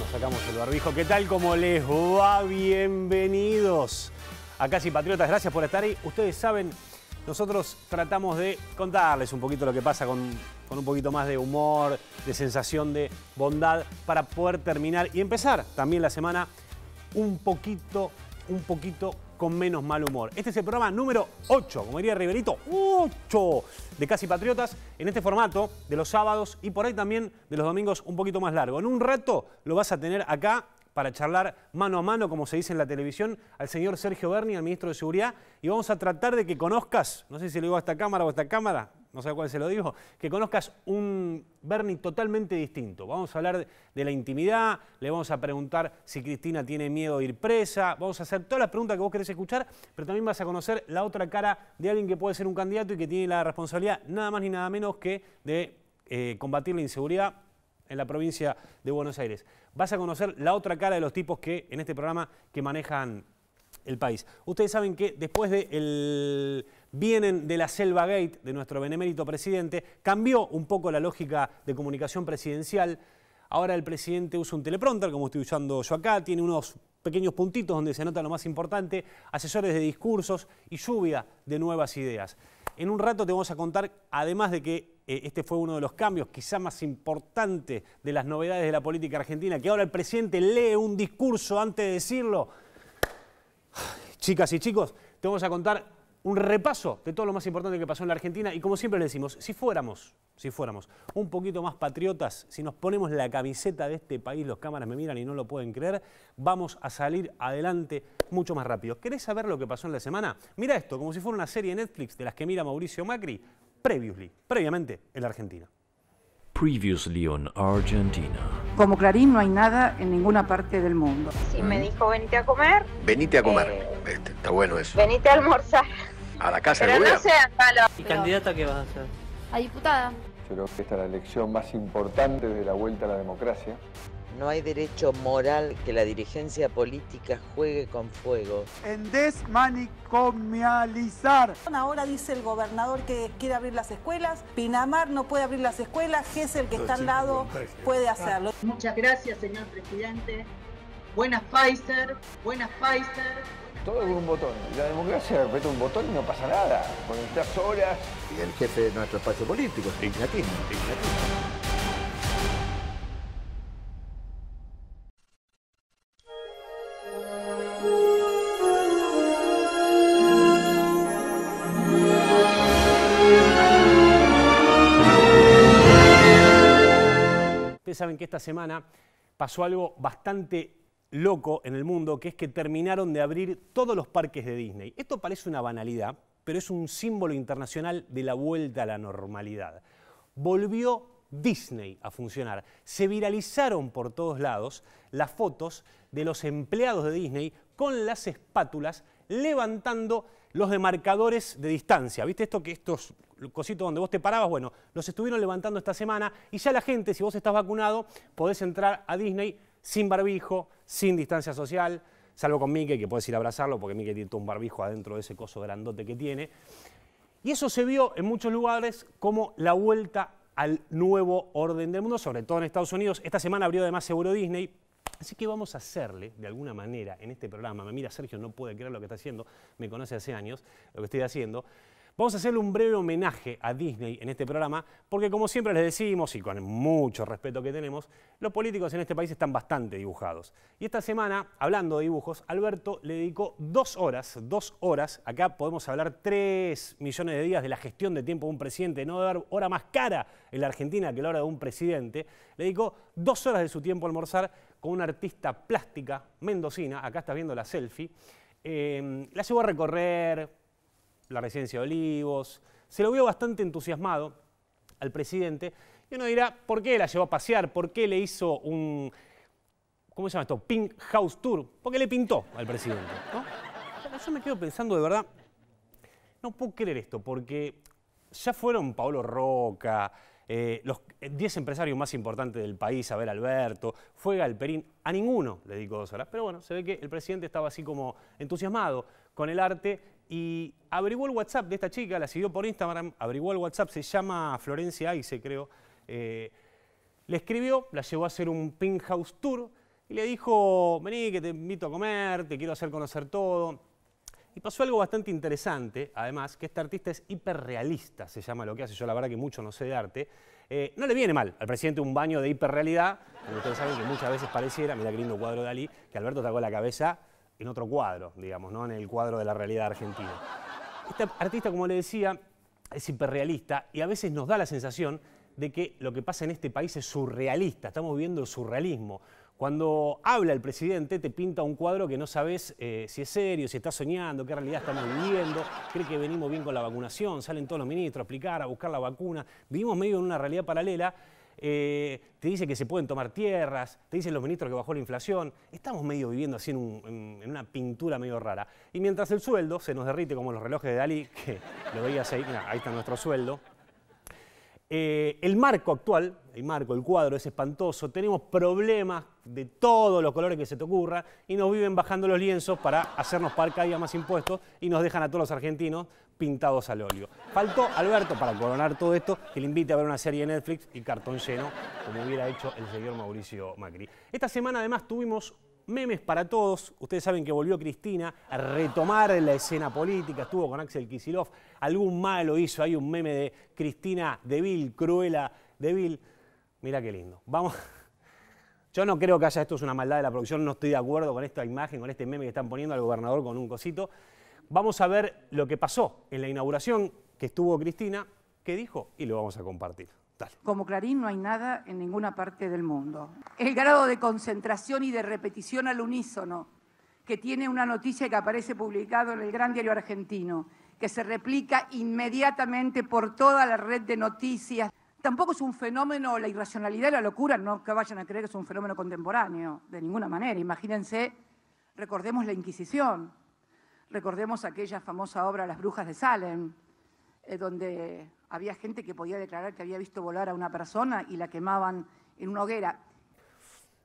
Nos sacamos el barbijo. ¿Qué tal? ¿Cómo les va? Bienvenidos a Casi Patriotas. Gracias por estar ahí. Ustedes saben, nosotros tratamos de contarles un poquito lo que pasa con, con un poquito más de humor, de sensación de bondad, para poder terminar y empezar también la semana un poquito, un poquito con menos mal humor. Este es el programa número 8, como diría Riverito, 8 de Casi Patriotas, en este formato de los sábados y por ahí también de los domingos un poquito más largo. En un rato lo vas a tener acá para charlar mano a mano, como se dice en la televisión, al señor Sergio Berni, al ministro de Seguridad, y vamos a tratar de que conozcas, no sé si le digo a esta cámara o a esta cámara, no sé cuál se lo dijo, que conozcas un Bernie totalmente distinto. Vamos a hablar de la intimidad, le vamos a preguntar si Cristina tiene miedo de ir presa, vamos a hacer todas las preguntas que vos querés escuchar, pero también vas a conocer la otra cara de alguien que puede ser un candidato y que tiene la responsabilidad nada más ni nada menos que de eh, combatir la inseguridad en la provincia de Buenos Aires. Vas a conocer la otra cara de los tipos que en este programa que manejan el país. Ustedes saben que después de el vienen de la Selva Gate de nuestro benemérito presidente, cambió un poco la lógica de comunicación presidencial. Ahora el presidente usa un teleprompter, como estoy usando yo acá, tiene unos pequeños puntitos donde se anota lo más importante, asesores de discursos y lluvia de nuevas ideas. En un rato te vamos a contar, además de que eh, este fue uno de los cambios quizá más importantes de las novedades de la política argentina, que ahora el presidente lee un discurso antes de decirlo, Chicas y chicos, te vamos a contar un repaso de todo lo más importante que pasó en la Argentina y como siempre le decimos, si fuéramos, si fuéramos un poquito más patriotas, si nos ponemos la camiseta de este país, los cámaras me miran y no lo pueden creer, vamos a salir adelante mucho más rápido. ¿Querés saber lo que pasó en la semana? Mira esto, como si fuera una serie de Netflix de las que mira Mauricio Macri, previously, previamente en la Argentina. Previously on Argentina como Clarín no hay nada en ninguna parte del mundo. Si me dijo, venite a comer. Venite a comer, eh, este, está bueno eso. Venite a almorzar. A la casa Pero no ¿Y candidata qué vas a hacer? A diputada. Yo creo que esta es la elección más importante de la vuelta a la democracia. No hay derecho moral que la dirigencia política juegue con fuego. En desmanicomializar. Ahora dice el gobernador que quiere abrir las escuelas. Pinamar no puede abrir las escuelas. es el que está al lado, puede hacerlo. Muchas gracias, señor presidente. Buena Pfizer, buenas Pfizer. Todo es un botón. La democracia apreta un botón y no pasa nada. Con estas horas. Y el jefe de nuestro espacio político, es Ignatín. saben que esta semana pasó algo bastante loco en el mundo, que es que terminaron de abrir todos los parques de Disney. Esto parece una banalidad, pero es un símbolo internacional de la vuelta a la normalidad. Volvió Disney a funcionar. Se viralizaron por todos lados las fotos de los empleados de Disney con las espátulas levantando los demarcadores de distancia. ¿Viste esto que estos cosito donde vos te parabas, bueno, los estuvieron levantando esta semana y ya la gente, si vos estás vacunado, podés entrar a Disney sin barbijo, sin distancia social, salvo con Mickey, que podés ir a abrazarlo porque Mickey tiene todo un barbijo adentro de ese coso grandote que tiene. Y eso se vio en muchos lugares como la vuelta al nuevo orden del mundo, sobre todo en Estados Unidos. Esta semana abrió además Seguro Disney. Así que vamos a hacerle, de alguna manera, en este programa, me mira Sergio, no puede creer lo que está haciendo, me conoce hace años, lo que estoy haciendo, Vamos a hacerle un breve homenaje a Disney en este programa, porque como siempre les decimos, y con mucho respeto que tenemos, los políticos en este país están bastante dibujados. Y esta semana, hablando de dibujos, Alberto le dedicó dos horas, dos horas, acá podemos hablar tres millones de días de la gestión de tiempo de un presidente, no dar hora más cara en la Argentina que la hora de un presidente, le dedicó dos horas de su tiempo a almorzar con una artista plástica mendocina, acá estás viendo la selfie, eh, la llevó a recorrer la residencia de Olivos. Se lo vio bastante entusiasmado al presidente y uno dirá, ¿por qué la llevó a pasear? ¿Por qué le hizo un, ¿cómo se llama esto? Pink House Tour. Porque le pintó al presidente. ¿no? Yo me quedo pensando de verdad, no puedo creer esto, porque ya fueron Paolo Roca, eh, los 10 empresarios más importantes del país, a ver, Alberto, fue Galperín, a ninguno le dedicó dos horas. Pero bueno, se ve que el presidente estaba así como entusiasmado con el arte y averiguó el WhatsApp de esta chica, la siguió por Instagram, averiguó el WhatsApp, se llama Florencia Aice, creo. Eh, le escribió, la llevó a hacer un Pink House Tour y le dijo, vení que te invito a comer, te quiero hacer conocer todo. Y pasó algo bastante interesante, además, que este artista es hiperrealista, se llama lo que hace. Yo la verdad que mucho no sé de arte. Eh, no le viene mal al presidente un baño de hiperrealidad, como ustedes saben que muchas veces pareciera, mira qué lindo cuadro de Dalí, que Alberto sacó la cabeza en otro cuadro, digamos, no en el cuadro de la realidad argentina. Este artista, como le decía, es hiperrealista y a veces nos da la sensación de que lo que pasa en este país es surrealista, estamos viviendo el surrealismo. Cuando habla el presidente, te pinta un cuadro que no sabes eh, si es serio, si está soñando, qué realidad estamos viviendo. Cree que venimos bien con la vacunación, salen todos los ministros a aplicar, a buscar la vacuna. Vivimos medio en una realidad paralela. Eh, te dice que se pueden tomar tierras, te dicen los ministros que bajó la inflación. Estamos medio viviendo así en, una pintura medio rara. Y mientras el sueldo se nos derrite como los relojes de Dalí, que lo veías ahí, ahí está nuestro sueldo, eh, el marco actual, el marco, el cuadro es espantoso, tenemos problemas de todos los colores que se te ocurra y nos viven bajando los lienzos para hacernos pagar cada día más impuestos y nos dejan a todos los argentinos pintados al óleo. Faltó Alberto para coronar todo esto que le invite a ver una serie de Netflix y cartón lleno, como hubiera hecho el señor Mauricio Macri. Esta semana además tuvimos memes para todos. Ustedes saben que volvió Cristina a retomar la escena política, estuvo con Axel Kisilov. Algún malo hizo Hay un meme de Cristina débil, cruela débil. Mira qué lindo. Vamos. Yo no creo que haya esto es una maldad de la producción, no estoy de acuerdo con esta imagen, con este meme que están poniendo al gobernador con un cosito. Vamos a ver lo que pasó en la inauguración que estuvo Cristina, qué dijo y lo vamos a compartir. Como Clarín no hay nada en ninguna parte del mundo. El grado de concentración y de repetición al unísono que tiene una noticia que aparece publicado en el Gran Diario Argentino, que se replica inmediatamente por toda la red de noticias. Tampoco es un fenómeno, la irracionalidad y la locura, no que vayan a creer que es un fenómeno contemporáneo, de ninguna manera. Imagínense, recordemos la Inquisición, recordemos aquella famosa obra Las Brujas de Salem, eh, donde había gente que podía declarar que había visto volar a una persona y la quemaban en una hoguera.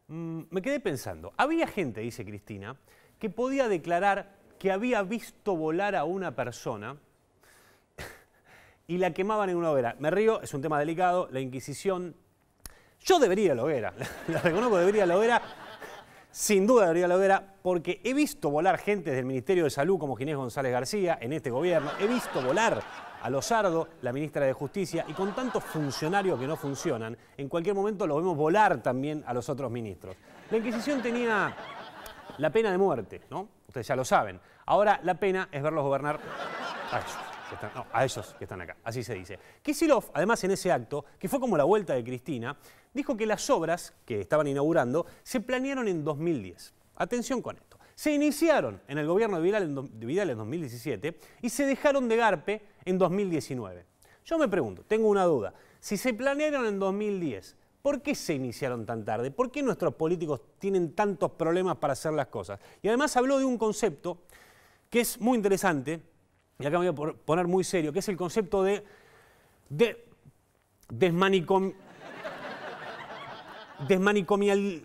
Mm, me quedé pensando, había gente, dice Cristina, que podía declarar que había visto volar a una persona y la quemaban en una hoguera. Me río, es un tema delicado, la Inquisición. Yo debería la hoguera, la reconozco, debería la hoguera. Sin duda debería la hoguera, porque he visto volar gente del Ministerio de Salud como Ginés González García en este gobierno. He visto volar a Lozardo, la ministra de Justicia, y con tantos funcionarios que no funcionan, en cualquier momento lo vemos volar también a los otros ministros. La Inquisición tenía la pena de muerte, ¿no? Ustedes ya lo saben. Ahora la pena es verlos gobernar a ellos. Que están, acá, así se dice. Kisilov, además en ese acto, que fue como la vuelta de Cristina, dijo que las obras que estaban inaugurando se planearon en 2010. Atención con esto se iniciaron en el gobierno de Vidal en, 2017 y se dejaron de garpe en 2019. Yo me pregunto, tengo una duda, si se planearon en 2010, ¿Por qué se iniciaron tan tarde? ¿Por qué nuestros políticos tienen tantos problemas para hacer las cosas? Y además habló de un concepto que es muy interesante, y acá me voy a poner muy serio, que es el concepto de, desmanicom, desmanicomial...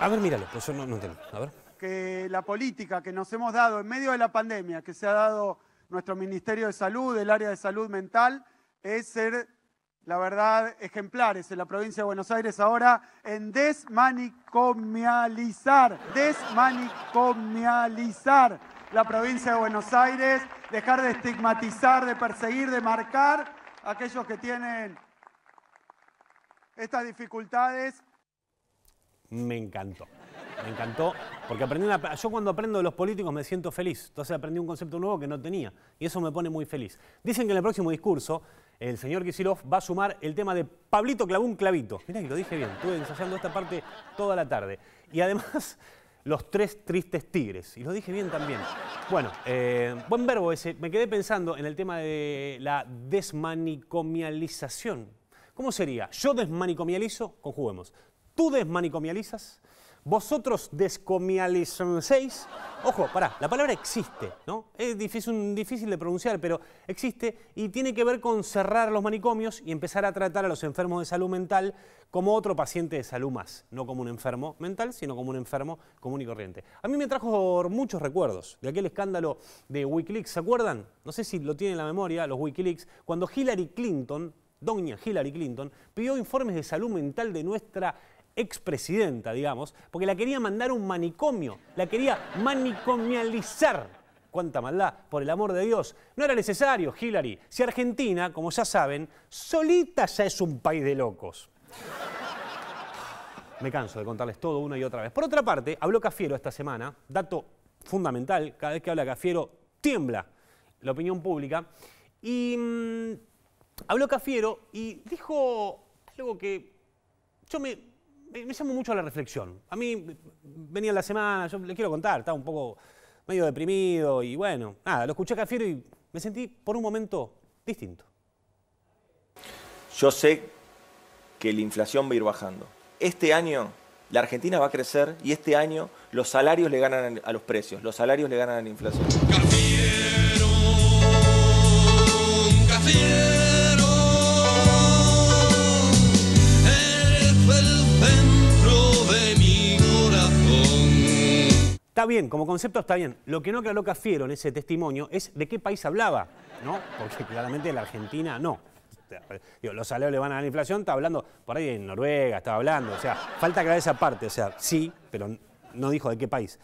A ver, míralo, pues no, no entiendo. A ver que la política que nos hemos dado en medio de la pandemia, que se ha dado nuestro Ministerio de Salud, el área de salud mental, es ser, la verdad, ejemplares en la provincia de Buenos Aires ahora en desmanicomializar, desmanicomializar la provincia de Buenos Aires, dejar de estigmatizar, de perseguir, de marcar a aquellos que tienen estas dificultades. Me encantó. Me encantó, porque aprendí una, yo cuando aprendo de los políticos me siento feliz, entonces aprendí un concepto nuevo que no tenía, y eso me pone muy feliz. Dicen que en el próximo discurso el señor Kisilov va a sumar el tema de Pablito clavó un clavito. Mirá que lo dije bien, estuve ensayando esta parte toda la tarde. Y además, los tres tristes tigres, y lo dije bien también. Bueno, eh, buen verbo ese. Me quedé pensando en el tema de la desmanicomialización. ¿Cómo sería? Yo desmanicomializo, conjuguemos. Tú desmanicomializas, vosotros 6 Ojo, pará, la palabra existe, ¿no? Es difícil, difícil de pronunciar, pero existe y tiene que ver con cerrar los manicomios y empezar a tratar a los enfermos de salud mental como otro paciente de salud más, no como un enfermo mental, sino como un enfermo común y corriente. A mí me trajo muchos recuerdos de aquel escándalo de Wikileaks, ¿se acuerdan? No sé si lo tienen en la memoria, los Wikileaks, cuando Hillary Clinton, doña Hillary Clinton, pidió informes de salud mental de nuestra expresidenta, digamos, porque la quería mandar a un manicomio, la quería manicomializar. Cuánta maldad, por el amor de Dios. No era necesario, Hillary. Si Argentina, como ya saben, solita ya es un país de locos. Me canso de contarles todo una y otra vez. Por otra parte, habló Cafiero esta semana, dato fundamental, cada vez que habla Cafiero tiembla la opinión pública, y mm, habló Cafiero y dijo algo que yo me, me, llamó mucho a la reflexión. A mí venía la semana, yo le quiero contar, estaba un poco medio deprimido y bueno, nada, lo escuché a Cafiero y me sentí por un momento distinto. Yo sé que la inflación va a ir bajando. Este año la Argentina va a crecer y este año los salarios le ganan a los precios, los salarios le ganan a la inflación. Cafiero. Está bien, como concepto está bien. Lo que no aclaró Cafiero en ese testimonio es de qué país hablaba, ¿no? Porque claramente la Argentina no. los salarios le van a dar inflación, está hablando, por ahí en Noruega estaba hablando, o sea, falta que aclarar esa parte, o sea, sí, pero no dijo de qué país.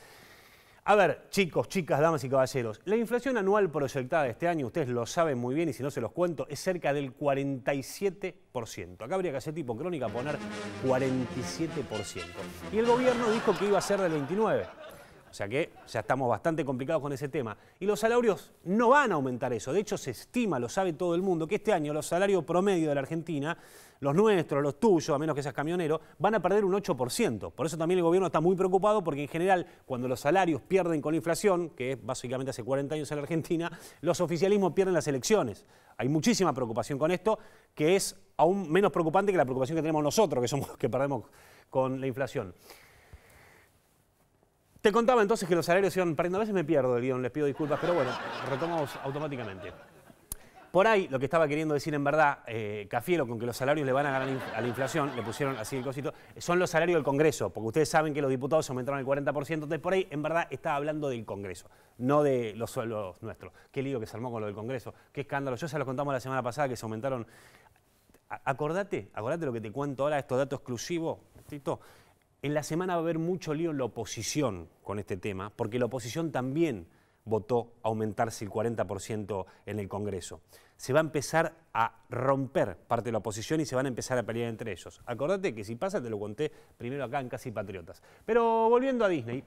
A ver, chicos, chicas, damas y caballeros, la inflación anual proyectada de este año, ustedes lo saben muy bien y si no se los cuento, es cerca del 47%. Acá habría que hacer tipo crónica poner 47%. Y el gobierno dijo que iba a ser del 29%. O sea que ya estamos bastante complicados con ese tema. Y los salarios no van a aumentar eso. De hecho, se estima, lo sabe todo el mundo, que este año los salarios promedio de la Argentina, los nuestros, los tuyos, a menos que seas camionero, van a perder un 8%. Por eso también el gobierno está muy preocupado porque en general, cuando los salarios pierden con la inflación, que es básicamente hace 40 años en la Argentina, los oficialismos pierden las elecciones. Hay muchísima preocupación con esto, que es aún menos preocupante que la preocupación que tenemos nosotros, que somos los que perdemos con la inflación. Te contaba entonces que los salarios iban A veces me pierdo el guión, les pido disculpas, pero bueno, retomamos automáticamente. Por ahí, lo que estaba queriendo decir en verdad, eh, Cafiero, con que los salarios le van a ganar a la inflación, le pusieron así el cosito, son los salarios del Congreso, porque ustedes saben que los diputados aumentaron el 40%, entonces por ahí, en verdad, estaba hablando del Congreso, no de los sueldos nuestros. Qué lío que se armó con lo del Congreso, qué escándalo. Yo se los contamos la semana pasada que se aumentaron... Acordate, acordate lo que te cuento ahora, estos datos exclusivos, Tito en la semana va a haber mucho lío en la oposición con este tema, porque la oposición también votó aumentarse el 40% en el Congreso. Se va a empezar a romper parte de la oposición y se van a empezar a pelear entre ellos. Acordate que si pasa, te lo conté primero acá en Casi Patriotas. Pero volviendo a Disney,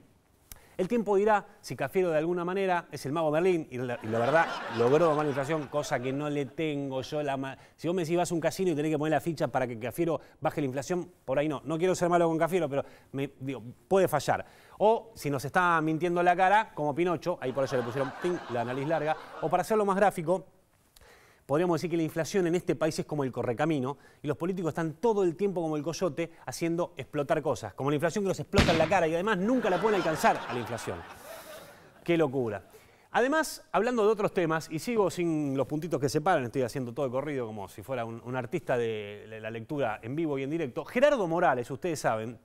el tiempo dirá si Cafiero de alguna manera es el mago Berlín y la, verdad logró domar la inflación, cosa que no le tengo yo. La si vos me decís vas a un casino y tenés que poner la ficha para que Cafiero baje la inflación, por ahí no. No quiero ser malo con Cafiero, pero me, digo, puede fallar. O si nos está mintiendo la cara, como Pinocho, ahí por eso le pusieron la nariz larga, o para hacerlo más gráfico, podríamos decir que la inflación en este país es como el correcamino y los políticos están todo el tiempo como el coyote haciendo explotar cosas, como la inflación que los explota en la cara y además nunca la pueden alcanzar a la inflación. Qué locura. Además, hablando de otros temas, y sigo sin los puntitos que separan, estoy haciendo todo el corrido como si fuera un, un artista de la lectura en vivo y en directo, Gerardo Morales, ustedes saben,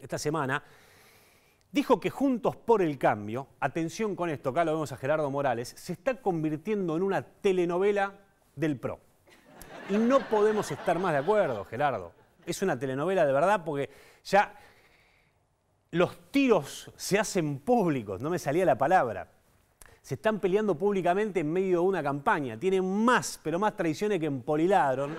esta semana dijo que Juntos por el Cambio, atención con esto, acá lo vemos a Gerardo Morales, se está convirtiendo en una telenovela del PRO. Y no podemos estar más de acuerdo, Gerardo. Es una telenovela de verdad porque ya los tiros se hacen públicos, no me salía la palabra. Se están peleando públicamente en medio de una campaña. Tienen más, pero más traiciones que en Poliladron.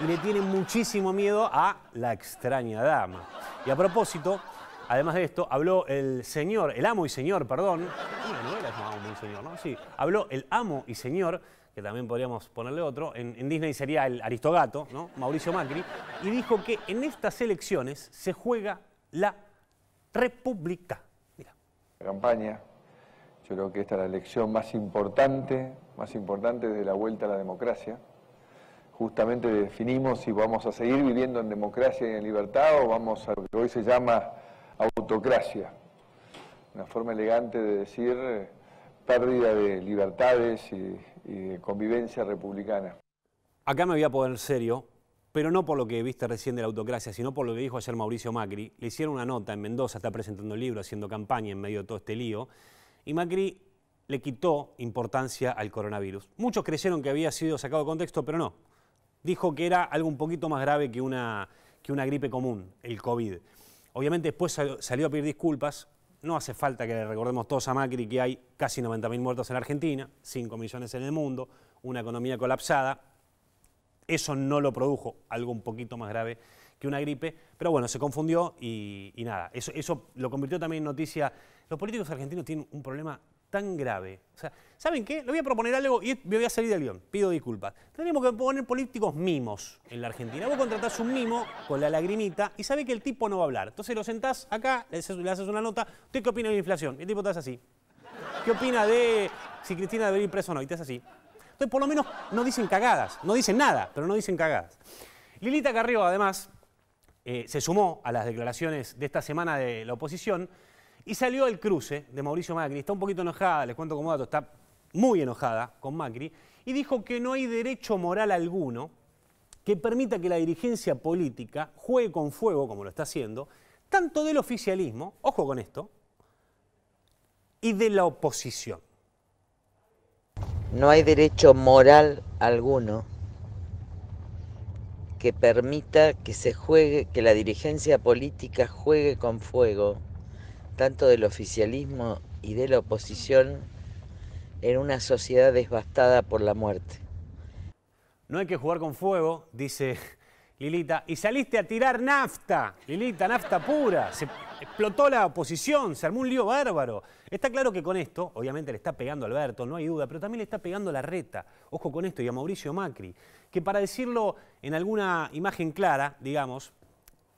Y le tienen muchísimo miedo a la extraña dama. Y a propósito, además de esto, habló el señor, el amo y señor, perdón. Una novela es Amo y Señor, ¿no? Sí. Habló el amo y señor que también podríamos ponerle otro, en, Disney sería el aristogato, ¿no? Mauricio Macri, y dijo que en estas elecciones se juega la república. La campaña, yo creo que esta es la elección más importante, más importante desde la vuelta a la democracia. Justamente definimos si vamos a seguir viviendo en democracia y en libertad o vamos a lo que hoy se llama autocracia. Una forma elegante de decir eh, pérdida de libertades y, de convivencia republicana. Acá me voy a poner serio, pero no por lo que viste recién de la autocracia, sino por lo que dijo ayer Mauricio Macri. Le hicieron una nota en Mendoza, está presentando el libro, haciendo campaña en medio de todo este lío, y Macri le quitó importancia al coronavirus. Muchos creyeron que había sido sacado de contexto, pero no. Dijo que era algo un poquito más grave que una, que una gripe común, el COVID. Obviamente después salió a pedir disculpas, no hace falta que le recordemos todos a Macri que hay casi 90.000 muertos en Argentina, 5 millones en el mundo, una economía colapsada. Eso no lo produjo, algo un poquito más grave que una gripe, pero bueno, se confundió y, nada, eso, eso lo convirtió también en noticia. Los políticos argentinos tienen un problema tan grave. O sea, ¿saben qué? Le voy a proponer algo y me voy a salir del guión. Pido disculpas. Tendríamos que poner políticos mimos en la Argentina. Vos contratás un mimo con la lagrimita y sabe que el tipo no va a hablar. Entonces lo sentás acá, le haces una nota. ¿Usted qué opina de la inflación? El tipo te hace así. ¿Qué opina de si Cristina debe ir preso? o no? Y te hace así. Entonces por lo menos no dicen cagadas. No dicen nada, pero no dicen cagadas. Lilita Carrió, además, eh, se sumó a las declaraciones de esta semana de la oposición y salió al cruce de Mauricio Macri, está un poquito enojada, les cuento como dato, está muy enojada con Macri, y dijo que no hay derecho moral alguno que permita que la dirigencia política juegue con fuego, como lo está haciendo, tanto del oficialismo, ojo con esto, y de la oposición. No hay derecho moral alguno que permita que se juegue, que la dirigencia política juegue con fuego tanto del oficialismo y de la oposición, en una sociedad devastada por la muerte. No hay que jugar con fuego, dice Lilita, y saliste a tirar nafta, Lilita, nafta pura. Se explotó la oposición, se armó un lío bárbaro. Está claro que con esto, obviamente le está pegando a Alberto, no hay duda, pero también le está pegando a la reta. Ojo con esto, y a Mauricio Macri, que para decirlo en alguna imagen clara, digamos,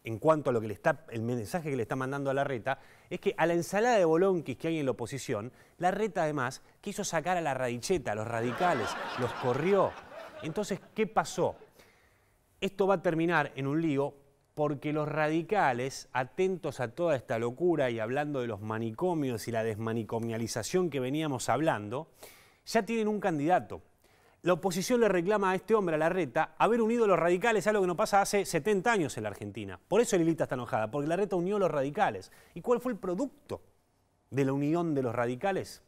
en cuanto a lo que le está, el mensaje que le está mandando a la reta, es que a la ensalada de Bolonquis que hay en la oposición, la reta además quiso sacar a la radicheta, a los radicales, los corrió. Entonces, ¿qué pasó? Esto va a terminar en un lío porque los radicales, atentos a toda esta locura y hablando de los manicomios y la desmanicomialización que veníamos hablando, ya tienen un candidato, la oposición le reclama a este hombre, a la reta, haber unido a los radicales, algo que no pasa hace 70 años en la Argentina. Por eso el Lilita está enojada, porque la reta unió a los radicales. ¿Y cuál fue el producto de la unión de los radicales?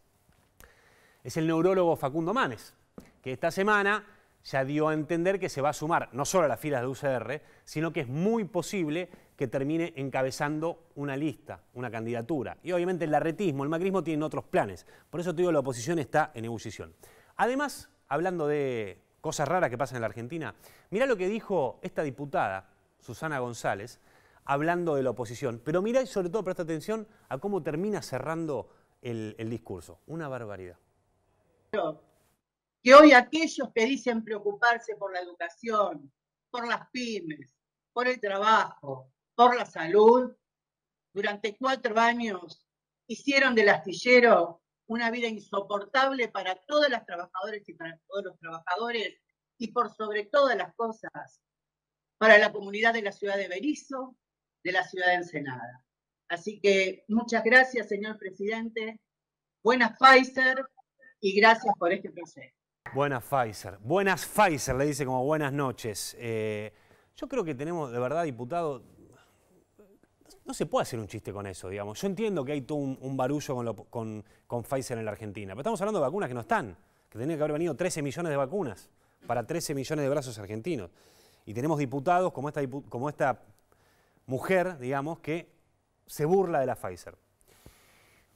Es el neurólogo Facundo Manes, que esta semana ya dio a entender que se va a sumar no solo a las filas de UCR, sino que es muy posible que termine encabezando una lista, una candidatura. Y obviamente el larretismo, el macrismo tienen otros planes. Por eso te digo, la oposición está en ebullición. Además, hablando de cosas raras que pasan en la Argentina, mirá lo que dijo esta diputada, Susana González, hablando de la oposición. Pero mirá y sobre todo presta atención a cómo termina cerrando el, discurso. Una barbaridad. Que hoy aquellos que dicen preocuparse por la educación, por las pymes, por el trabajo, por la salud, durante cuatro años hicieron del astillero una vida insoportable para todas las trabajadoras y para todos los trabajadores, y por sobre todas las cosas, para la comunidad de la ciudad de Berizo, de la ciudad de Ensenada. Así que muchas gracias, señor presidente. Buenas Pfizer y gracias por este proceso. Buenas Pfizer. Buenas Pfizer, le dice como buenas noches. Eh, yo creo que tenemos, de verdad, diputado, no se puede hacer un chiste con eso, digamos. Yo entiendo que hay todo un, barullo con, Pfizer en la Argentina, pero estamos hablando de vacunas que no están, que tenían que haber venido 13 millones de vacunas para 13 millones de brazos argentinos. Y tenemos diputados como esta, como esta mujer, digamos, que se burla de la Pfizer.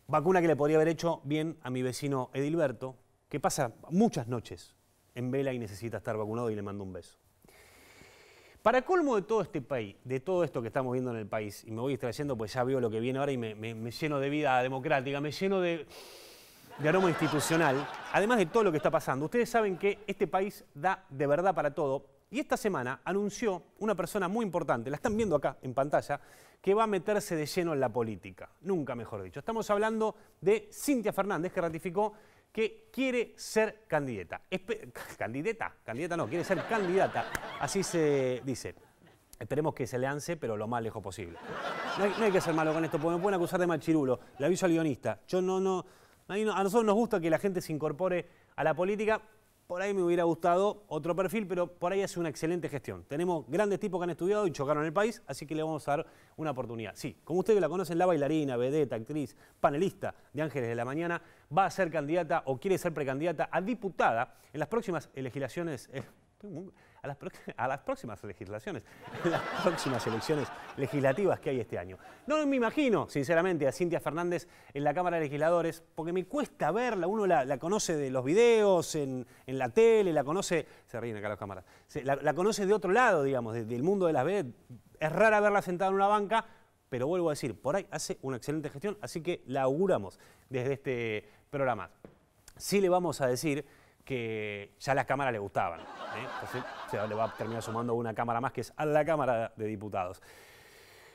Vacuna que le podría haber hecho bien a mi vecino Edilberto, que pasa muchas noches en vela y necesita estar vacunado y le mando un beso. Para colmo de todo este país, de todo esto que estamos viendo en el país, y me voy extrayendo pues ya veo lo que viene ahora y me, lleno de vida democrática, me lleno de, de, aroma institucional, además de todo lo que está pasando. Ustedes saben que este país da de verdad para todo, y esta semana anunció una persona muy importante, la están viendo acá en pantalla, que va a meterse de lleno en la política, nunca mejor dicho. Estamos hablando de Cintia Fernández, que ratificó que quiere ser candidata. candidata, candidata no, quiere ser candidata. Así se dice. Esperemos que se le lance, pero lo más lejos posible. No hay, que ser malo con esto, porque me pueden acusar de chirulo. Le aviso al guionista. Yo no, no. A nosotros nos gusta que la gente se incorpore a la política, por ahí me hubiera gustado otro perfil, pero por ahí hace una excelente gestión. Tenemos grandes tipos que han estudiado y chocaron el país, así que le vamos a dar una oportunidad. Sí, como ustedes la conocen, la bailarina, vedeta, actriz, panelista de Ángeles de la Mañana, va a ser candidata o quiere ser precandidata a diputada en las próximas legislaciones. Eh, a las, próximas legislaciones, las próximas elecciones legislativas que hay este año. No me imagino, sinceramente, a Cintia Fernández en la Cámara de Legisladores, porque me cuesta verla, uno la, conoce de los videos, en, la tele, la conoce, se ríen acá las cámaras, la, conoce de otro lado, digamos, del mundo de las redes. Es rara verla sentada en una banca, pero vuelvo a decir, por ahí hace una excelente gestión, así que la auguramos desde este programa. Sí le vamos a decir que ya las cámaras le gustaban. ¿eh? Entonces se le va a terminar sumando una cámara más, que es a la Cámara de Diputados.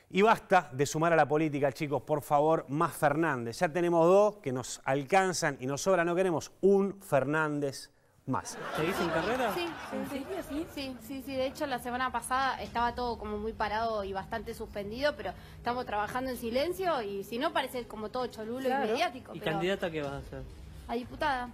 Y basta de sumar a la política, chicos, por favor, más Fernández. Ya tenemos dos que nos alcanzan y nos sobra, no queremos un Fernández más. dice en carrera? Sí, sí, sí, sí, sí, sí, de hecho la semana pasada estaba todo como muy parado y bastante suspendido, pero estamos trabajando en silencio y si no parece como todo cholulo y mediático. ¿Y candidato candidata qué vas a ser? A diputada.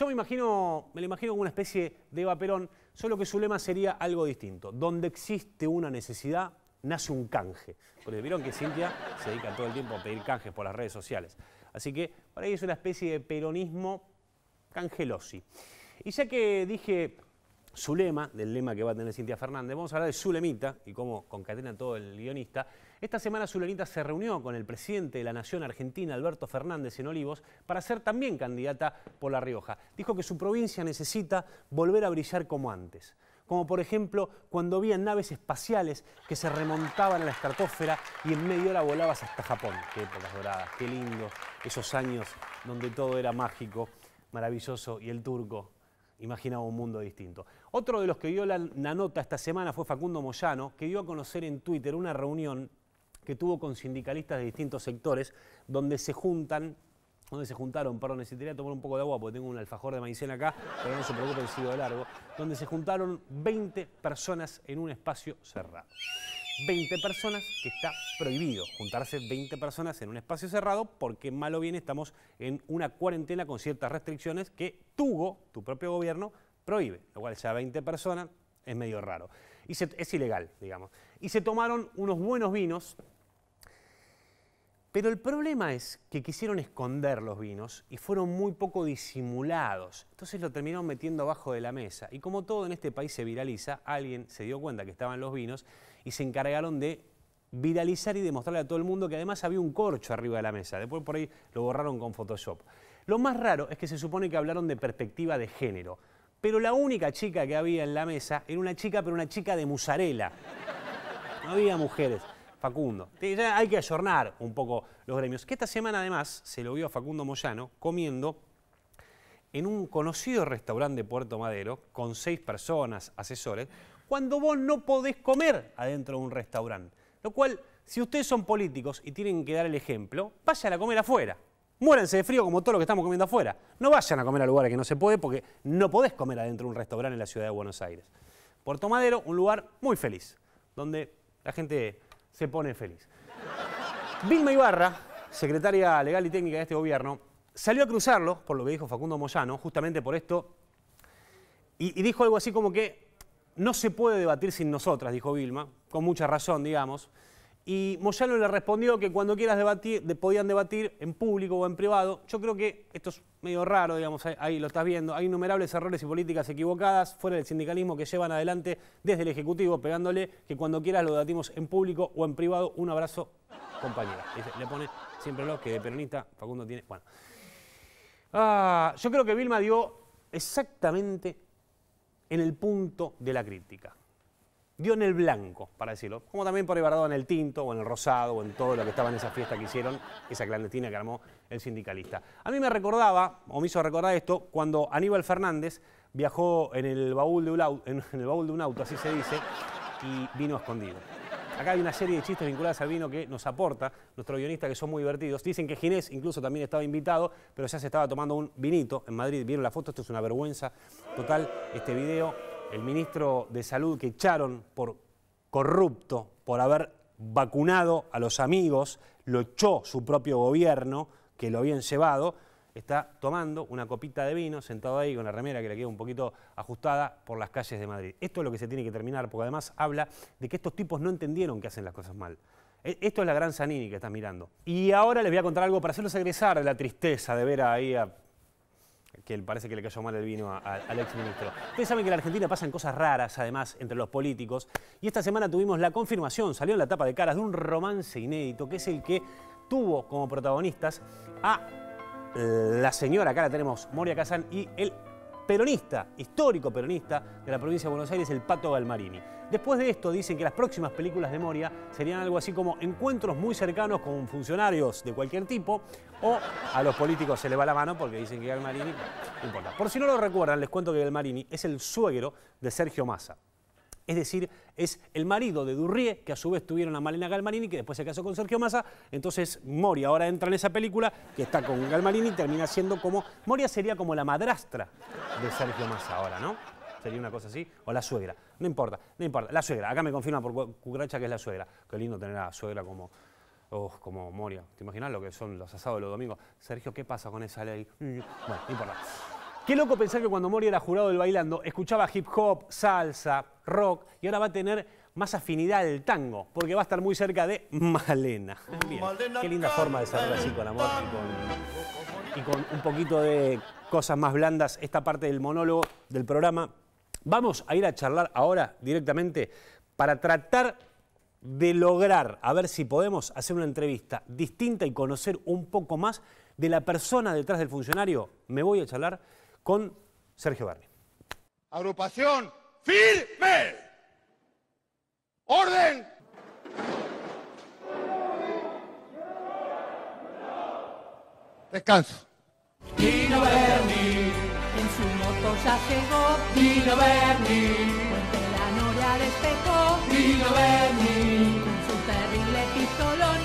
Yo me imagino, me lo imagino como una especie de Eva Perón, solo que su lema sería algo distinto. Donde existe una necesidad, nace un canje. Porque vieron que Cintia se dedica todo el tiempo a pedir canjes por las redes sociales. Así que para ahí es una especie de peronismo cangelosi. Y ya que dije su lema, del lema que va a tener Cintia Fernández, vamos a hablar de su lemita y cómo concatena todo el guionista. Esta semana Zulanita se reunió con el presidente de la Nación Argentina, Alberto Fernández, en Olivos, para ser también candidata por La Rioja. Dijo que su provincia necesita volver a brillar como antes. Como por ejemplo cuando había naves espaciales que se remontaban a la estratosfera y en media hora volabas hasta Japón. Qué épocas doradas, qué lindo. Esos años donde todo era mágico, maravilloso y el turco imaginaba un mundo distinto. Otro de los que dio la, nota esta semana fue Facundo Moyano, que dio a conocer en Twitter una reunión que tuvo con sindicalistas de distintos sectores, donde se juntan, donde se juntaron, perdón, necesitaría tomar un poco de agua porque tengo un alfajor de maicena acá, pero eh, no se preocupen, sigo de largo, donde se juntaron 20 personas en un espacio cerrado. 20 personas que está prohibido juntarse 20 personas en un espacio cerrado porque mal o bien estamos en una cuarentena con ciertas restricciones que tuvo tu propio gobierno, prohíbe, lo cual sea 20 personas es medio raro. Y es ilegal, digamos y se tomaron unos buenos vinos. Pero el problema es que quisieron esconder los vinos y fueron muy poco disimulados. Entonces lo terminaron metiendo abajo de la mesa. Y como todo en este país se viraliza, alguien se dio cuenta que estaban los vinos y se encargaron de viralizar y demostrarle a todo el mundo que además había un corcho arriba de la mesa. Después por ahí lo borraron con Photoshop. Lo más raro es que se supone que hablaron de perspectiva de género. Pero la única chica que había en la mesa era una chica, pero una chica de musarela. No había mujeres. Facundo. Hay que ayornar un poco los gremios. Que esta semana además se lo vio a Facundo Moyano comiendo en un conocido restaurante de Puerto Madero con seis personas, asesores, cuando vos no podés comer adentro de un restaurante. Lo cual, si ustedes son políticos y tienen que dar el ejemplo, vayan a comer afuera. Muéranse de frío como todo lo que estamos comiendo afuera. No vayan a comer a lugares que no se puede porque no podés comer adentro de un restaurante en la ciudad de Buenos Aires. Puerto Madero, un lugar muy feliz, donde la gente se pone feliz. Vilma Ibarra, secretaria legal y técnica de este gobierno, salió a cruzarlo, por lo que dijo Facundo Moyano, justamente por esto, y, y dijo algo así como que no se puede debatir sin nosotras, dijo Vilma, con mucha razón, digamos. Y Moyano le respondió que cuando quieras debatir, podían debatir en público o en privado. Yo creo que esto es medio raro, digamos, ahí, lo estás viendo. Hay innumerables errores y políticas equivocadas fuera del sindicalismo que llevan adelante desde el Ejecutivo, pegándole que cuando quieras lo debatimos en público o en privado. Un abrazo, compañera. Le pone siempre lo que de peronista Facundo tiene. Bueno. Ah, yo creo que Vilma dio exactamente en el punto de la crítica dio en el blanco, para decirlo. Como también por barrado en el tinto, o en el rosado, o en todo lo que estaba en esa fiesta que hicieron, esa clandestina que armó el sindicalista. A mí me recordaba, o me hizo recordar esto, cuando Aníbal Fernández viajó en el baúl de un auto, en el baúl de un auto así se dice, y vino escondido. Acá hay una serie de chistes vinculados al vino que nos aporta nuestro guionista, que son muy divertidos. Dicen que Ginés incluso también estaba invitado, pero ya se estaba tomando un vinito en Madrid. Vieron la foto, esto es una vergüenza total, este video el ministro de Salud que echaron por corrupto, por haber vacunado a los amigos, lo echó su propio gobierno, que lo habían llevado, está tomando una copita de vino, sentado ahí con la remera que le queda un poquito ajustada por las calles de Madrid. Esto es lo que se tiene que terminar, porque además habla de que estos tipos no entendieron que hacen las cosas mal. E, esto es la gran Zanini que estás mirando. Y ahora les voy a contar algo para hacerlos egresar de la tristeza de ver ahí a que parece que le cayó mal el vino a, al exministro. Ustedes saben que en la Argentina pasan cosas raras, además, entre los políticos. Y esta semana tuvimos la confirmación, salió en la tapa de caras, de un romance inédito, que es el que tuvo como protagonistas a la señora, acá la tenemos, Moria Kazán, y el peronista, histórico peronista de la provincia de Buenos Aires, el Pato Galmarini. Después de esto, dicen que las próximas películas de Moria serían algo así como encuentros muy cercanos con funcionarios de cualquier tipo, o a los políticos se le va la mano porque dicen que Galmarini... No importa. Por si no lo recuerdan, les cuento que Galmarini es el suegro de Sergio Massa. Es decir, es el marido de Durrie que a su vez tuvieron a Malena Galmarini, que después se casó con Sergio Massa. Entonces Moria ahora entra en esa película, que está con Galmarini, y termina siendo como... Moria sería como la madrastra de Sergio Massa ahora, ¿no? sería una cosa así, o la suegra, no importa, no importa, la suegra, acá me confirma por cucracha que es la suegra, qué lindo tener a la suegra como, oh, como Moria, ¿te imaginas lo que son los asados de los domingos? Sergio, ¿qué pasa con esa ley? Mm. Bueno, no importa. Qué loco pensar que cuando Moria era jurado del bailando, escuchaba hip hop, salsa, rock, y ahora va a tener más afinidad al tango, porque va a estar muy cerca de Malena. qué linda forma de cerrar así con amor y con, y con un poquito de cosas más blandas esta parte del monólogo del programa. Vamos a ir a charlar ahora directamente para tratar de lograr, a ver si podemos hacer una entrevista distinta y conocer un poco más de la persona detrás del funcionario. Me voy a charlar con Sergio Barney. Agrupación, firme. Orden. Descanso ya la Con su terrible pistolón,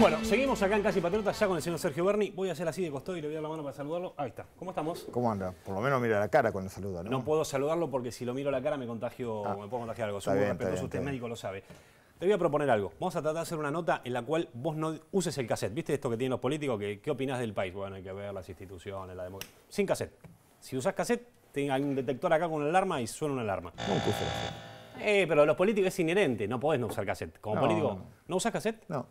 Bueno, seguimos acá en Casi Patriota ya con el señor Sergio Berni. Voy a hacer así de costado y le voy a dar la mano para saludarlo. Ahí está. ¿Cómo estamos? ¿Cómo anda? Por lo menos mira la cara cuando saluda, ¿no? No puedo saludarlo porque si lo miro la cara me contagio, o ah, me puedo contagiar algo. Soy muy respetuoso, usted médico lo sabe. Te voy a proponer algo. Vamos a tratar de hacer una nota en la cual vos no uses el cassette. ¿Viste esto que tienen los políticos? ¿Qué opinás del país? Bueno, hay que ver las instituciones, la democracia. Sin cassette. Si usás cassette, tenga un detector acá con una alarma y suena una alarma. No uso Eh, pero los políticos es inherente. No podés no usar cassette. Como político, no. usás cassette? No.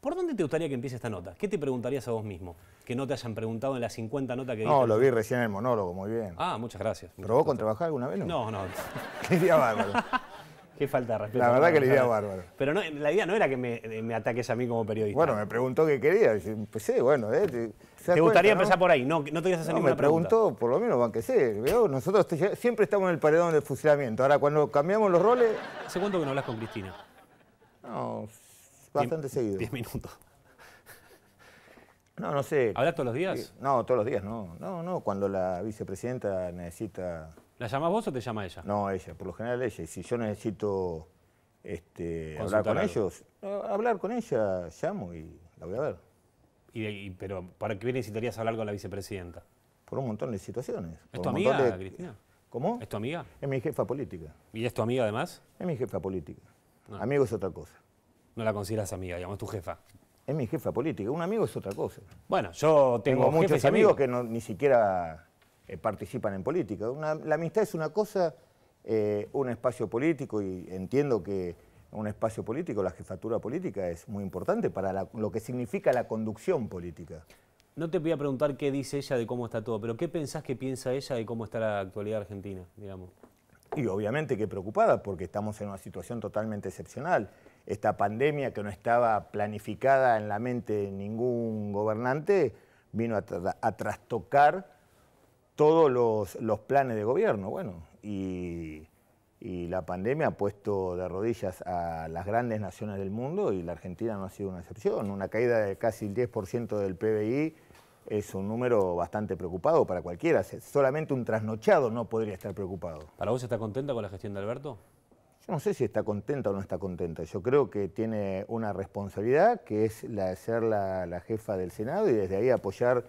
¿Por dónde te gustaría que empiece esta nota? ¿Qué te preguntarías a vos mismo? Que no te hayan preguntado en las 50 notas que No, lo vi recién en el monólogo, muy bien. Ah, muchas gracias. ¿Probó con trabajar alguna vez? No, no. no. Quería bárbaro. Qué falta de respeto. La verdad que la idea bárbaro. Pero la idea no era que eh, me, ataques a mí como periodista. Bueno, me preguntó qué quería. Empecé, pues bueno. Eh, te, gustaría empezar por ahí? No, te ibas a hacer no, me preguntó, por lo menos, aunque ¿veo? Nosotros siempre estamos en el paredón del fusilamiento. Ahora, cuando cambiamos los roles... ¿Hace cuánto que no hablas con Cristina? No, bastante seguido. Diez minutos. No, no sé. ¿Hablas todos los días? No, todos los días no. No, no, cuando la vicepresidenta necesita ¿La llamás vos o te llama ella? No, ella, por lo general ella. Y si yo necesito este, hablar con ellos, hablar con ella, llamo y la voy a ver. Y, pero ¿para qué necesitarías hablar con la vicepresidenta? Por un montón de situaciones. ¿Es tu amiga, Cristina? ¿Cómo? ¿Es tu amiga? Es mi jefa política. ¿Y es tu amiga además? Es mi jefa política. Ah. Amigo es otra cosa. No la consideras amiga, digamos, tu jefa. Es mi jefa política. Un amigo es otra cosa. Bueno, yo tengo, muchos amigos, que ni siquiera eh, participan en política. la amistad es una cosa, eh, un espacio político, y entiendo que un espacio político, la jefatura política es muy importante para lo que significa la conducción política. No te voy a preguntar qué dice ella de cómo está todo, pero ¿qué pensás que piensa ella de cómo está la actualidad argentina, digamos? Y obviamente que preocupada, porque estamos en una situación totalmente excepcional. Esta pandemia que no estaba planificada en la mente de ningún gobernante vino a trastocar todos los, planes de gobierno. Bueno, y, y, la pandemia ha puesto de rodillas a las grandes naciones del mundo y la Argentina no ha sido una excepción. Una caída de casi el 10% del PBI es un número bastante preocupado para cualquiera. Solamente un trasnochado no podría estar preocupado. ¿Para vos está contenta con la gestión de Alberto? Yo no sé si está contenta o no está contenta. Yo creo que tiene una responsabilidad que es la de ser la, la jefa del Senado y desde ahí apoyar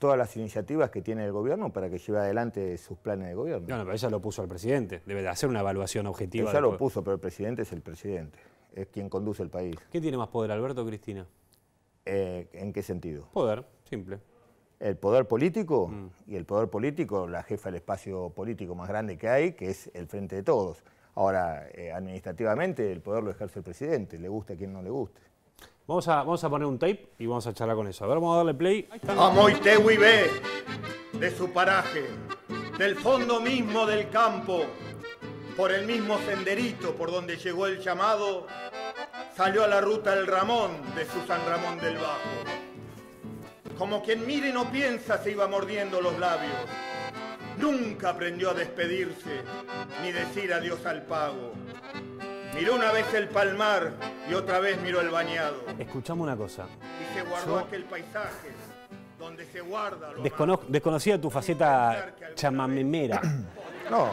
todas las iniciativas que tiene el gobierno para que lleve adelante sus planes de gobierno. No, no pero ella lo puso al presidente, debe de hacer una evaluación objetiva. Ella lo puso, pero el presidente es el presidente, es quien conduce el país. ¿Qué tiene más poder, Alberto o Cristina? Eh, ¿En qué sentido? Poder, simple. El poder político, mm. y el poder político, la jefa del espacio político más grande que hay, que es el frente de todos. Ahora, eh, administrativamente, el poder lo ejerce el presidente, le gusta a quien no le guste. Vamos a, poner un tape y vamos a charlar con eso. A ver, vamos a darle play. A Moitewi ve de su paraje, del fondo mismo del campo, por el mismo senderito por donde llegó el llamado, salió a la ruta el Ramón de su San Ramón del Bajo. Como quien mire y no piensa se iba mordiendo los labios. Nunca aprendió a despedirse ni decir adiós al pago. Miró una vez el palmar y otra vez miró el bañado. Escuchamos una cosa. Y se guardó aquel paisaje donde se guarda lo Desconocía tu faceta chamamemera. no.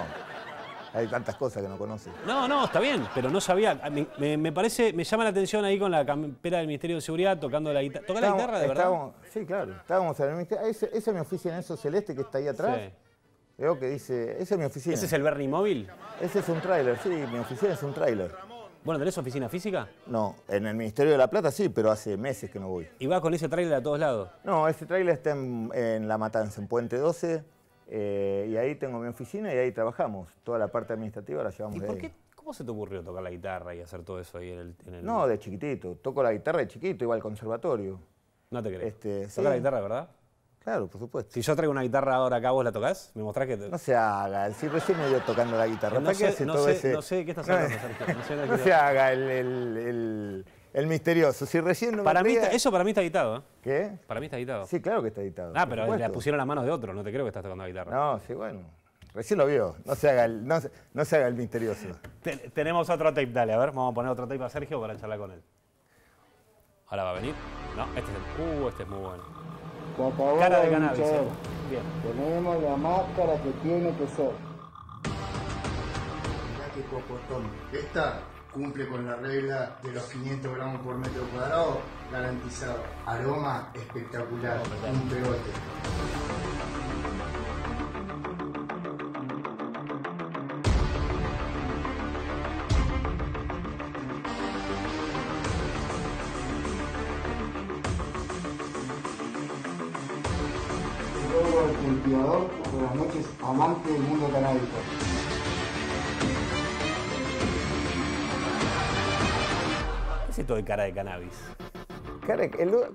Hay tantas cosas que no conoces. No, no, está bien, pero no sabía. Me, parece, me llama la atención ahí con la campera del Ministerio de Seguridad tocando la guitarra. ¿Toca la guitarra de verdad? sí, claro. Estábamos en el Ministerio. Ese, es mi oficina, eso celeste que está ahí atrás. Veo que dice, esa es mi oficina. ¿Ese es el Bernie móvil? Ese es un tráiler, sí, mi oficina es un tráiler. Bueno, ¿tenés oficina física? No, en el Ministerio de la Plata sí, pero hace meses que no voy. ¿Y vas con ese tráiler a todos lados? No, ese tráiler está en, La Matanza, en Puente 12, eh, y ahí tengo mi oficina y ahí trabajamos. Toda la parte administrativa la llevamos ¿Y Qué, ¿Cómo se te ocurrió tocar la guitarra y hacer todo eso ahí en el, No, de chiquitito. Toco la guitarra de chiquito, iba al conservatorio. No te crees. Este, la guitarra, ¿verdad? Claro, por supuesto. Si yo traigo una guitarra ahora acá, ¿vos la tocás? ¿Me mostrás que...? Te... No se haga, si recién pues me vio tocando la guitarra. No, sé, no, sé, no sé, qué estás hablando, Sergio. No, se haga el, el, el, misterioso. Si recién no para me mí Eso para mí está editado. ¿eh? ¿Qué? Para mí está editado. Sí, claro que está editado. Ah, pero le pusieron a manos de otro, no te creo que estás tocando la guitarra. No, sí, bueno. Recién lo vio. No se haga el, no, no se haga el misterioso. tenemos otro tape, dale. A ver, vamos a poner otro tape a Sergio para charlar con él. Ahora va a venir. No, este es el... Uh, este es muy bueno. Cara de cannabis. Eh. Bien. Tenemos la máscara que tiene que ser. Mirá qué Esta cumple con la regla de los 500 gramos por metro cuadrado garantizado. Aroma espectacular. Un pelote. de Cara de Cannabis?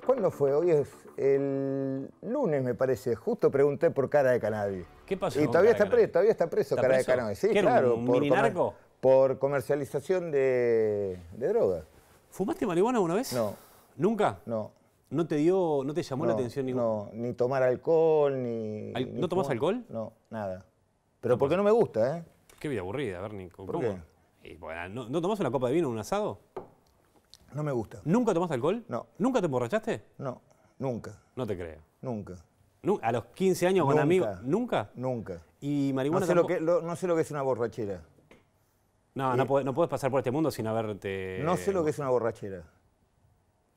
¿Cuándo fue? Hoy es el lunes, me parece. Justo pregunté por Cara de Cannabis. ¿Qué pasó? Y todavía, está preso, todavía está preso Cara de Cannabis. Sí, claro. por, Por comercialización de, drogas. droga. ¿Fumaste marihuana alguna vez? No. ¿Nunca? No. ¿No te dio, no te llamó la atención ningún? No, ni tomar alcohol, ni. ¿No tomás alcohol? No, nada. Pero porque no me gusta, ¿eh? Qué vida aburrida, a ¿Por qué? ¿no, ¿no, tomás una copa de vino en un asado? No me gusta. ¿Nunca tomaste alcohol? No. ¿Nunca te emborrachaste? No, nunca. No te creo. Nunca. ¿A los 15 años con amigos? ¿Nunca? Nunca. ¿Y marihuana no sé, lo que, no sé lo que es una borrachera. No, no, puedes no pasar por este mundo sin haberte... No sé lo que es una borrachera.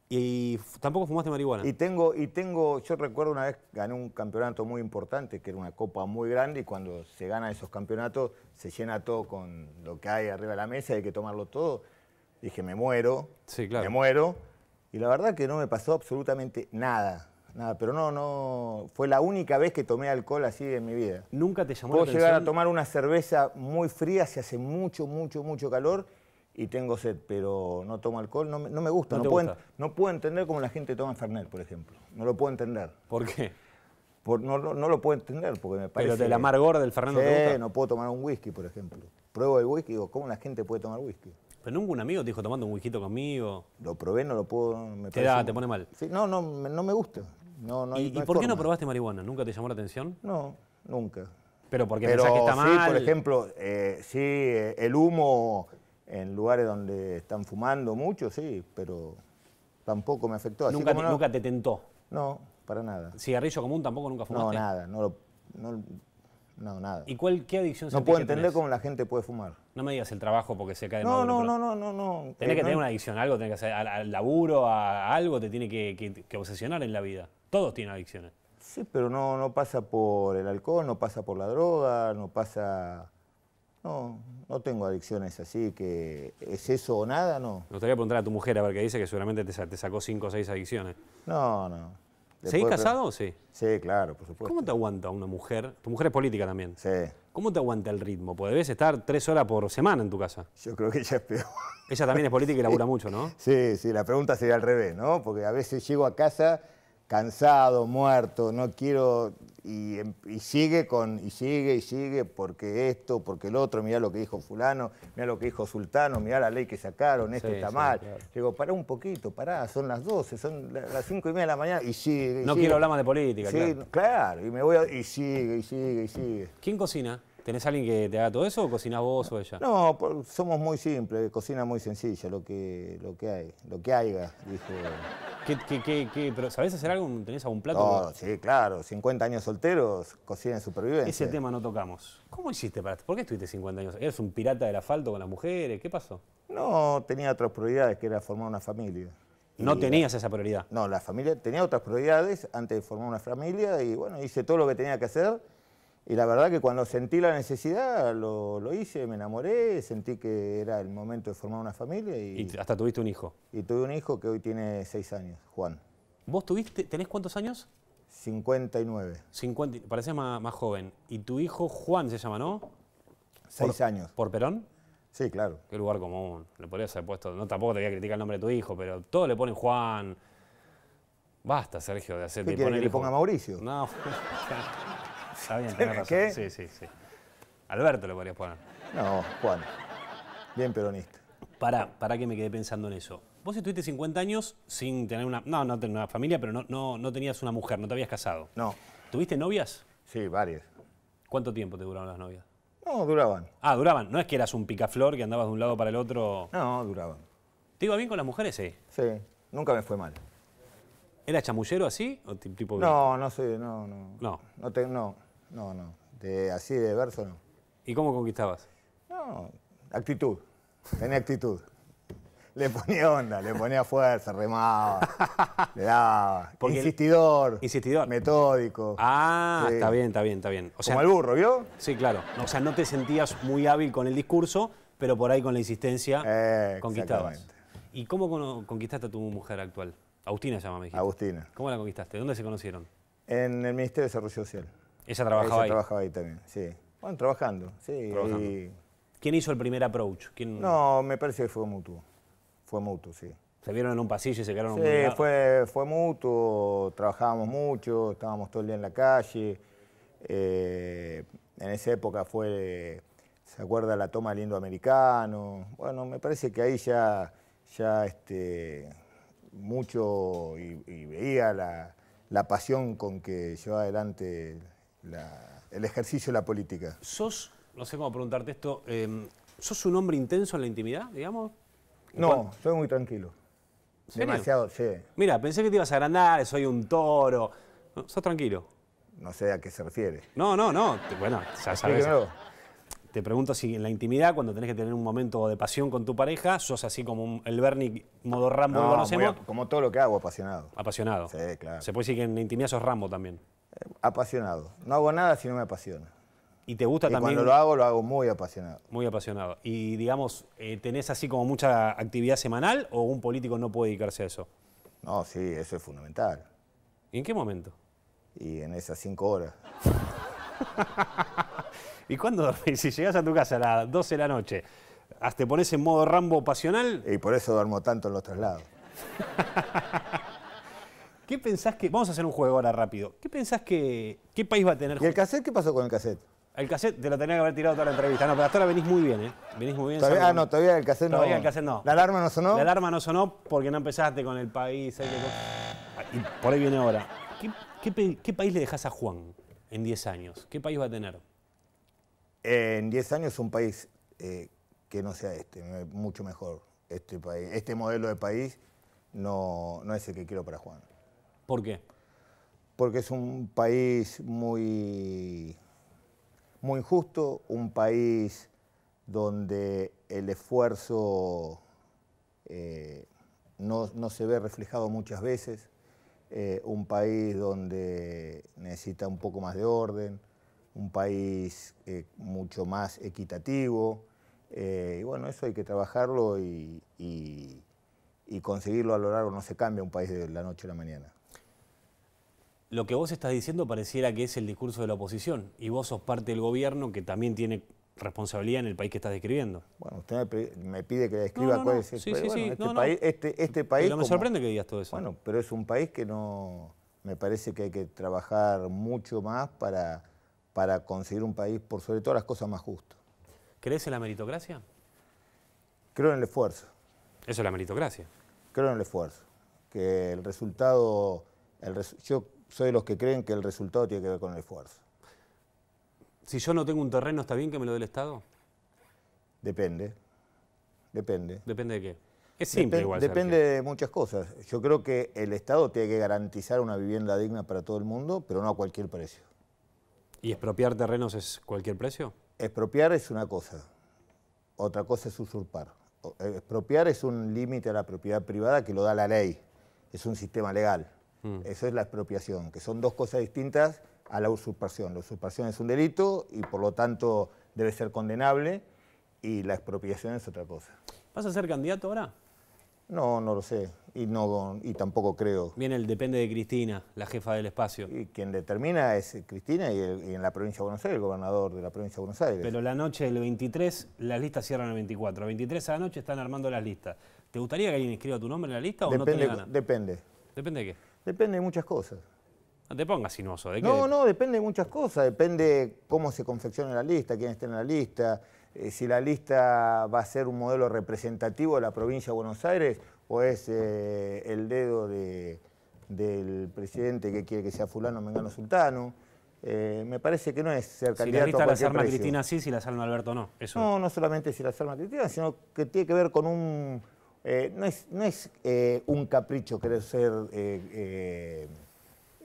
Y tampoco fumaste marihuana. Y tengo, y tengo, yo recuerdo una vez gané un campeonato muy importante, que era una copa muy grande, y cuando se gana esos campeonatos se llena todo con lo que hay arriba de la mesa, hay que tomarlo todo dije, me muero, sí, claro. me muero. Y la verdad que no me pasó absolutamente nada. Nada, pero no, no. Fue la única vez que tomé alcohol así en mi vida. ¿Nunca te llamó Puedo la llegar a tomar una cerveza muy fría se hace mucho, mucho, mucho calor y tengo sed, pero no tomo alcohol, no, me, gusta. No, puedo, entender cómo la gente toma Fernet, por ejemplo. No lo puedo entender. ¿Por qué? Por, no, no, lo puedo entender porque me parece... Pero del amargor del Fernet no no puedo tomar un whisky, por ejemplo. Pruebo el whisky y digo, ¿cómo la gente puede tomar whisky? Pero nunca un amigo dijo tomando un whisky conmigo. Lo probé, no lo puedo. Me te da, te pone mal. Sí, no, no, no me gusta. ¿Y, por qué no probaste marihuana? ¿Nunca te llamó la atención? No, nunca. Pero porque pensás que está mal. Sí, por ejemplo, eh, sí, eh, el humo en lugares donde están fumando mucho, sí, pero tampoco me afectó. Así nunca, te, ¿Nunca te tentó? No, para nada. ¿Cigarrillo común tampoco nunca fumaste? No, nada, no, no no, nada. ¿Y cuál, qué adicción No puedo entender cómo la gente puede fumar. No me digas el trabajo porque se cae de no, no, no, no, no, no. Tenés que eh, tener una adicción algo, tenés que hacer al, laburo, a, algo, te tiene que, obsesionar en la vida. Todos tienen adicciones. Sí, pero no, no pasa por el alcohol, no pasa por la droga, no pasa... No, no tengo adicciones así, que es eso o nada, no. Me gustaría preguntar a tu mujer, a ver qué dice, que seguramente te, te sacó cinco o seis adicciones. No, no. ¿Seguís casado sí? Sí, claro, por supuesto. ¿Cómo te aguanta una mujer? Tu mujer es política también. Sí. ¿Cómo te aguanta el ritmo? Porque debes estar tres horas por semana en tu casa. Yo creo que ella es peor. Ella también es política y labura mucho, ¿no? Sí, sí, la pregunta sería al revés, ¿no? Porque a veces llego a casa cansado, muerto, no quiero, em, y, sigue con, y sigue, y sigue, porque esto, porque el otro, mira lo que dijo fulano, mira lo que dijo Sultano, mira la ley que sacaron, esto está mal. Digo, pará un poquito, pará, son las 12, son las 5 y media de la mañana, y sigue. no quiero hablar más de política, sí, claro. claro. y me voy a, y sigue, y sigue, y sigue. ¿Quién cocina? ¿Tenés alguien que te haga todo eso o cocinás vos o ella? No, somos muy simples, cocina muy sencilla, lo que, lo que hay, lo que haya, ¿Qué, qué, qué, pero sabés hacer algo? ¿Tenés algún plato? No, sí, claro, 50 años solteros, cocina en supervivencia. Ese tema no tocamos. ¿Cómo hiciste para.? ¿Por qué estuviste 50 años? ¿Eres un pirata del asfalto con las mujeres? ¿Qué pasó? No, tenía otras prioridades, que era formar una familia. ¿No tenías esa prioridad? No, la familia tenía otras prioridades antes de formar una familia y bueno, hice todo lo que tenía que hacer y la verdad que cuando sentí la necesidad, lo, hice, me enamoré, sentí que era el momento de formar una familia. Y, hasta tuviste un hijo. Y tuve un hijo que hoy tiene seis años, Juan. ¿Vos tuviste, tenés cuántos años? 59. 50, más, joven. Y tu hijo Juan se llama, ¿no? Seis años. ¿Por Perón? Sí, claro. Qué lugar común. Le podrías haber puesto, no tampoco te voy a criticar el nombre de tu hijo, pero todos le ponen Juan. Basta, Sergio, de hacer ¿Qué que le ponga Mauricio? No. Está bien, ¿Qué? Sí, sí, sí. Alberto le podrías poner. No, Juan. Bien peronista. Para, para que me quedé pensando en eso. Vos estuviste 50 años sin tener una. No, no tener una familia, pero no, no, no tenías una mujer, no te habías casado. No. ¿Tuviste novias? Sí, varias. ¿Cuánto tiempo te duraron las novias? No, duraban. Ah, duraban. No es que eras un picaflor que andabas de un lado para el otro. No, duraban. ¿Te iba bien con las mujeres, Sí. Sí, nunca me fue mal. ¿Era chamullero así? tipo no, no sé, no, no. No. No, no no, no. De, así de verso no. ¿Y cómo conquistabas? No, actitud. Tenía actitud. le ponía onda, le ponía fuerza, remaba, le daba. insistidor. Insistidor. Metódico. Ah, está bien, está bien, está bien. O sea, Como el burro, ¿vio? Sí, claro. O sea, no te sentías muy hábil con el discurso, pero por ahí con la insistencia conquistaba. Eh, conquistabas. ¿Y cómo conquistaste a tu mujer actual? Agustina se llama, México. Agustina. ¿Cómo la conquistaste? ¿Dónde se conocieron? En el Ministerio de Desarrollo Social. Ella trabajaba ahí. también, sí. Bueno, trabajando, sí. ¿Quién hizo el primer approach? No, me parece que fue mutuo. Fue mutuo, sí. ¿Se vieron en un pasillo y se quedaron sí, Sí, fue, fue mutuo, trabajábamos mucho, estábamos todo el día en la calle. Eh, en esa época fue, se acuerda la toma del americano? Bueno, me parece que ahí ya, ya este, mucho y, veía la, la pasión con que llevaba adelante el ejercicio de la política. ¿Sos, no sé cómo preguntarte esto, em, ¿sos un hombre intenso en la intimidad, digamos? No, soy muy tranquilo. Demasiado, sí. Mira, pensé que te ibas a agrandar, soy un toro. ¿Sos tranquilo? No sé a qué se refiere. No, no, no. Bueno, ya sabes. Te pregunto si en la intimidad, cuando tenés que tener un momento de pasión con tu pareja, sos así como el Bernie modo Rambo que conocemos. como todo lo que hago, apasionado. Apasionado. Sí, claro. Se puede decir que en la intimidad sos Rambo también apasionado. No hago nada si no me apasiona. Y te gusta también. Cuando lo hago, lo hago muy apasionado. Muy apasionado. Y digamos, eh, ¿tenés así como mucha actividad semanal o un político no puede dedicarse a eso? No, sí, eso es fundamental. ¿Y en qué momento? Y en esas cinco horas. ¿Y cuándo dormís? Si llegás a tu casa a las 12 de la noche, ¿te pones en modo rambo pasional? Y por eso duermo tanto en los traslados. ¿Qué pensás que.? Vamos a hacer un juego ahora rápido. ¿Qué pensás que. ¿Qué país va a tener.? ¿Y el cassette qué pasó con el cassette? El cassette te lo tenía que haber tirado toda la entrevista. No, pero hasta ahora venís muy bien, ¿eh? Venís muy bien. Todavía, ah, no, todavía el cassette no. Todavía el cassette no. ¿La alarma no sonó? La alarma no sonó porque no empezaste con el país. Y por ahí viene ahora. ¿Qué, país le dejás a Juan en 10 años? ¿Qué país va a tener? Eh, en 10 años un país eh, que no sea este, mucho mejor este país. Este modelo de país no, no es el que quiero para Juan. ¿Por qué? Porque es un país muy, muy injusto, un país donde el esfuerzo eh, no, se ve reflejado muchas veces, eh, un país donde necesita un poco más de orden, un país eh, mucho más equitativo. y bueno, eso hay que trabajarlo y conseguirlo a lo largo, no se cambia un país de la noche a la mañana lo que vos estás diciendo pareciera que es el discurso de la oposición y vos sos parte del gobierno que también tiene responsabilidad en el país que estás describiendo. Bueno, usted me pide que describa cuál es el país. Sí, este, no, este, este país me sorprende que digas todo eso. Bueno, pero es un país que no... Me parece que hay que trabajar mucho más para, para conseguir un país, por sobre todas las cosas, más justo. ¿Crees en la meritocracia? Creo en el esfuerzo. Eso es la meritocracia. Creo en el esfuerzo. Que el resultado... El soy de los que creen que el resultado tiene que ver con el esfuerzo. Si yo no tengo un terreno, ¿está bien que me lo dé el Estado? Depende. Depende. ¿Depende de qué? Es simple igual. Depende de muchas cosas. Yo creo que el Estado tiene que garantizar una vivienda digna para todo el mundo, pero no a cualquier precio. ¿Y expropiar terrenos es cualquier precio? Expropiar es una cosa, otra cosa es usurpar. Eh, expropiar es un límite a la propiedad privada que lo da la ley, es un sistema legal. Mm. Eso es la expropiación, que son dos cosas distintas a la usurpación. La usurpación es un delito y por lo tanto debe ser condenable y la expropiación es otra cosa. ¿Vas a ser candidato ahora? No, no lo sé. Y, no, y tampoco creo. Viene el depende de Cristina, la jefa del espacio. Y quien determina es Cristina y, en la provincia de Buenos Aires, el gobernador de la provincia de Buenos Aires. Pero la noche del 23, las listas cierran el 24. El 23 a la noche están armando las listas. ¿Te gustaría que alguien inscriba tu nombre en la lista o no te ganas? Depende. ¿Depende de qué? Depende de muchas cosas. No te pongas sinuoso. ¿de ¿eh? no, no, depende de muchas cosas. Depende cómo se confecciona la lista, quién está en la lista, eh, si la lista va a ser un modelo representativo de la provincia de Buenos Aires o es eh, el dedo del presidente que quiere que sea fulano, mengano, sultano. me parece que no es ser candidato si la a la Cristina sí, si la salma Alberto no. No, no solamente si la salma Cristina, sino que tiene que ver con un eh, no es, eh, un capricho querer ser, eh,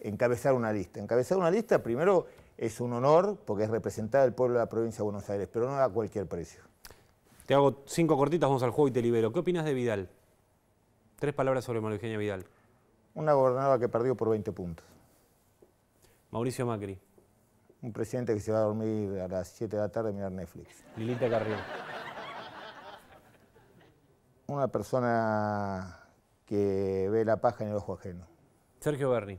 encabezar una lista. Encabezar una lista primero es un honor porque es representar al pueblo de la provincia de Buenos Aires, pero no a cualquier precio. Te hago cinco cortitas, vamos al juego y te libero. ¿Qué opinas de Vidal? Tres palabras sobre María Eugenia Vidal. Una gobernadora que perdió por 20 puntos. Mauricio Macri. Un presidente que se va a dormir a las 7 de la tarde a mirar Netflix. Lilita Carrión una persona que ve la paja en el ojo ajeno. Sergio Berni.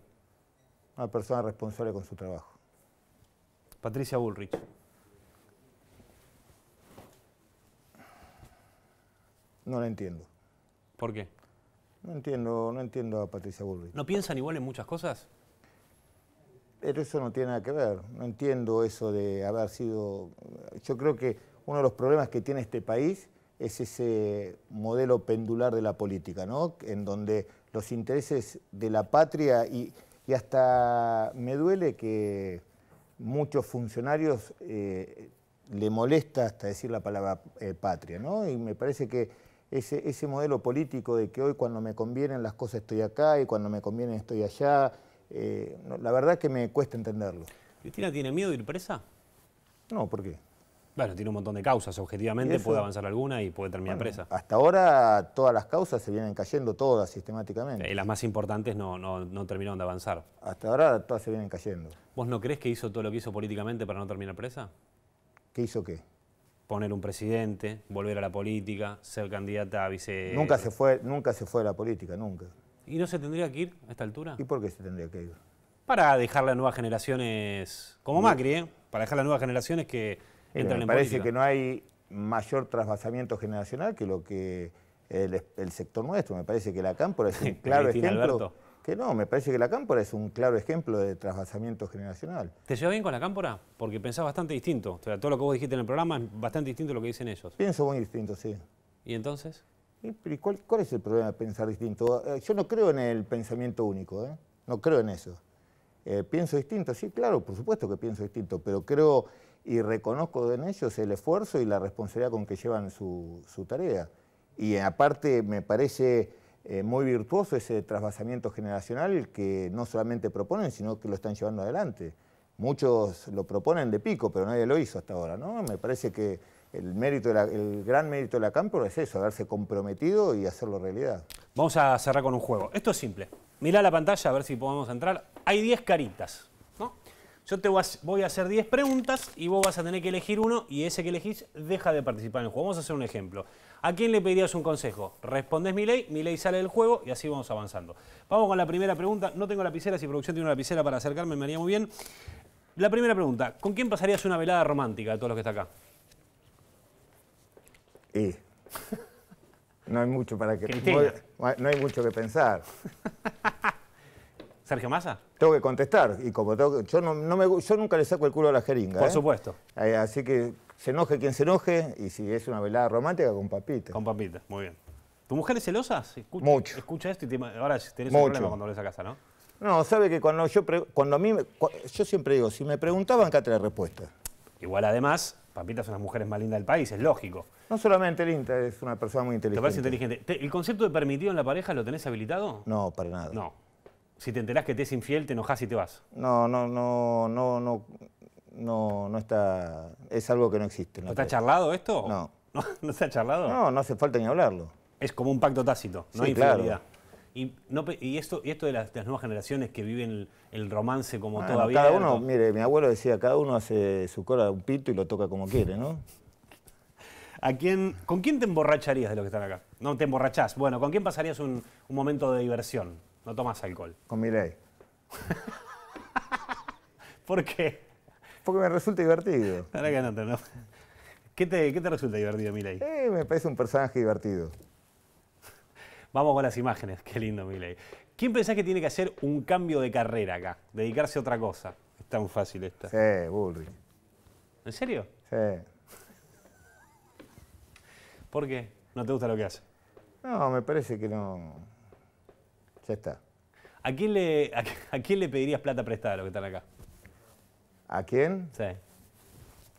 Una persona responsable con su trabajo. Patricia Bullrich. No la entiendo. ¿Por qué? No entiendo, no entiendo a Patricia Bullrich. ¿No piensan igual en muchas cosas? Pero eso no tiene nada que ver. No entiendo eso de haber sido... Yo creo que uno de los problemas que tiene este país es ese modelo pendular de la política, ¿no? en donde los intereses de la patria y, hasta me duele que muchos funcionarios eh, le molesta hasta decir la palabra eh, patria, ¿no? y me parece que ese, ese modelo político de que hoy cuando me convienen las cosas estoy acá y cuando me convienen estoy allá, eh, la verdad que me cuesta entenderlo. ¿Cristina tiene miedo de ir presa? No, ¿por qué? Bueno, tiene un montón de causas, objetivamente puede avanzar alguna y puede terminar presa. Hasta ahora todas las causas se vienen cayendo todas sistemáticamente. Eh, y las más importantes no, terminaron de avanzar. Hasta ahora todas se vienen cayendo. ¿Vos no crees que hizo todo lo que hizo políticamente para no terminar presa? ¿Qué hizo qué? Poner un presidente, volver a la política, ser candidata a vice... Nunca se fue, nunca se fue a la política, nunca. ¿Y no se tendría que ir a esta altura? ¿Y por qué se tendría que ir? Para dejar las nuevas generaciones, como Macri, ¿eh? para dejar las nuevas generaciones que me parece que no hay mayor trasvasamiento generacional que lo que el, sector nuestro. Me parece que la cámpora es un claro ejemplo. Que no, me parece que la cámpora es un claro ejemplo de trasvasamiento generacional. ¿Te lleva bien con la cámpora? Porque pensás bastante distinto. todo lo que vos dijiste en el programa es bastante distinto a lo que dicen ellos. Pienso muy distinto, sí. ¿Y entonces? ¿Y cuál, es el problema de pensar distinto? Eh, yo no creo en el pensamiento único, ¿eh? no creo en eso. Eh, pienso distinto, sí, claro, por supuesto que pienso distinto, pero creo y reconozco en ellos el esfuerzo y la responsabilidad con que llevan su, tarea. Y aparte me parece eh, muy virtuoso ese trasvasamiento generacional que no solamente proponen, sino que lo están llevando adelante. Muchos lo proponen de pico, pero nadie lo hizo hasta ahora. ¿no? Me parece que el, mérito el gran mérito de la Campo es eso, haberse comprometido y hacerlo realidad. Vamos a cerrar con un juego. Esto es simple. Mirá la pantalla a ver si podemos entrar. Hay 10 caritas. Yo te voy a hacer 10 preguntas y vos vas a tener que elegir uno y ese que elegís deja de participar en el juego. Vamos a hacer un ejemplo. ¿A quién le pedirías un consejo? Respondés mi ley, mi ley sale del juego y así vamos avanzando. Vamos con la primera pregunta. No tengo lapicera, si producción tiene una lapicera para acercarme me haría muy bien. La primera pregunta, ¿con quién pasarías una velada romántica de todos los que está acá? No hay mucho para que... no hay mucho que pensar. Sergio Massa? Tengo que contestar. Y como yo, nunca le saco el culo a la jeringa. Por ¿eh? supuesto. Eh, así que se enoje quien se enoje. Y si es una velada romántica, con papita. Con papita, muy bien. ¿Tu mujer es celosa? Escucha, Mucho. Escucha esto y ahora tenés un problema cuando volvés a casa, ¿no? No, sabe que cuando yo cuando a mí yo siempre digo, si me preguntaban acá te la respuesta. Igual además, Papita es una de las mujeres más lindas del país, es lógico. No solamente linda, es una persona muy inteligente. Te parece inteligente. ¿El concepto de permitido en la pareja lo tenés habilitado? No, para nada. No si te enterás que te es infiel, te enojas y te vas. No, no, no, no, no, no, no está. Es algo que no existe. ¿No está charlado esto? No. no. ¿No ha charlado? No, no hace falta ni hablarlo. Es como un pacto tácito, no hay Y, esto, y esto de las, nuevas generaciones que viven el, romance como todavía. Cada uno, mire, mi abuelo decía, cada uno hace su cora un pito y lo toca como quiere, ¿no? ¿A quién, ¿Con quién te emborracharías de los que están acá? No te emborrachás. Bueno, ¿con quién pasarías un momento de diversión? No tomas alcohol. Con Miley. ¿Por qué? Porque me resulta divertido. Ahora que no, ¿Qué te, resulta divertido, Miley? Eh, me parece un personaje divertido. Vamos con las imágenes, qué lindo, Miley. ¿Quién pensás que tiene que hacer un cambio de carrera acá? Dedicarse a otra cosa. Es tan fácil esta. Sí, Burry. ¿En serio? Sí. ¿Por qué? ¿No te gusta lo que hace? No, me parece que no. ¿A quién le, pedirías plata prestada, los que están acá? ¿A quién? Sí.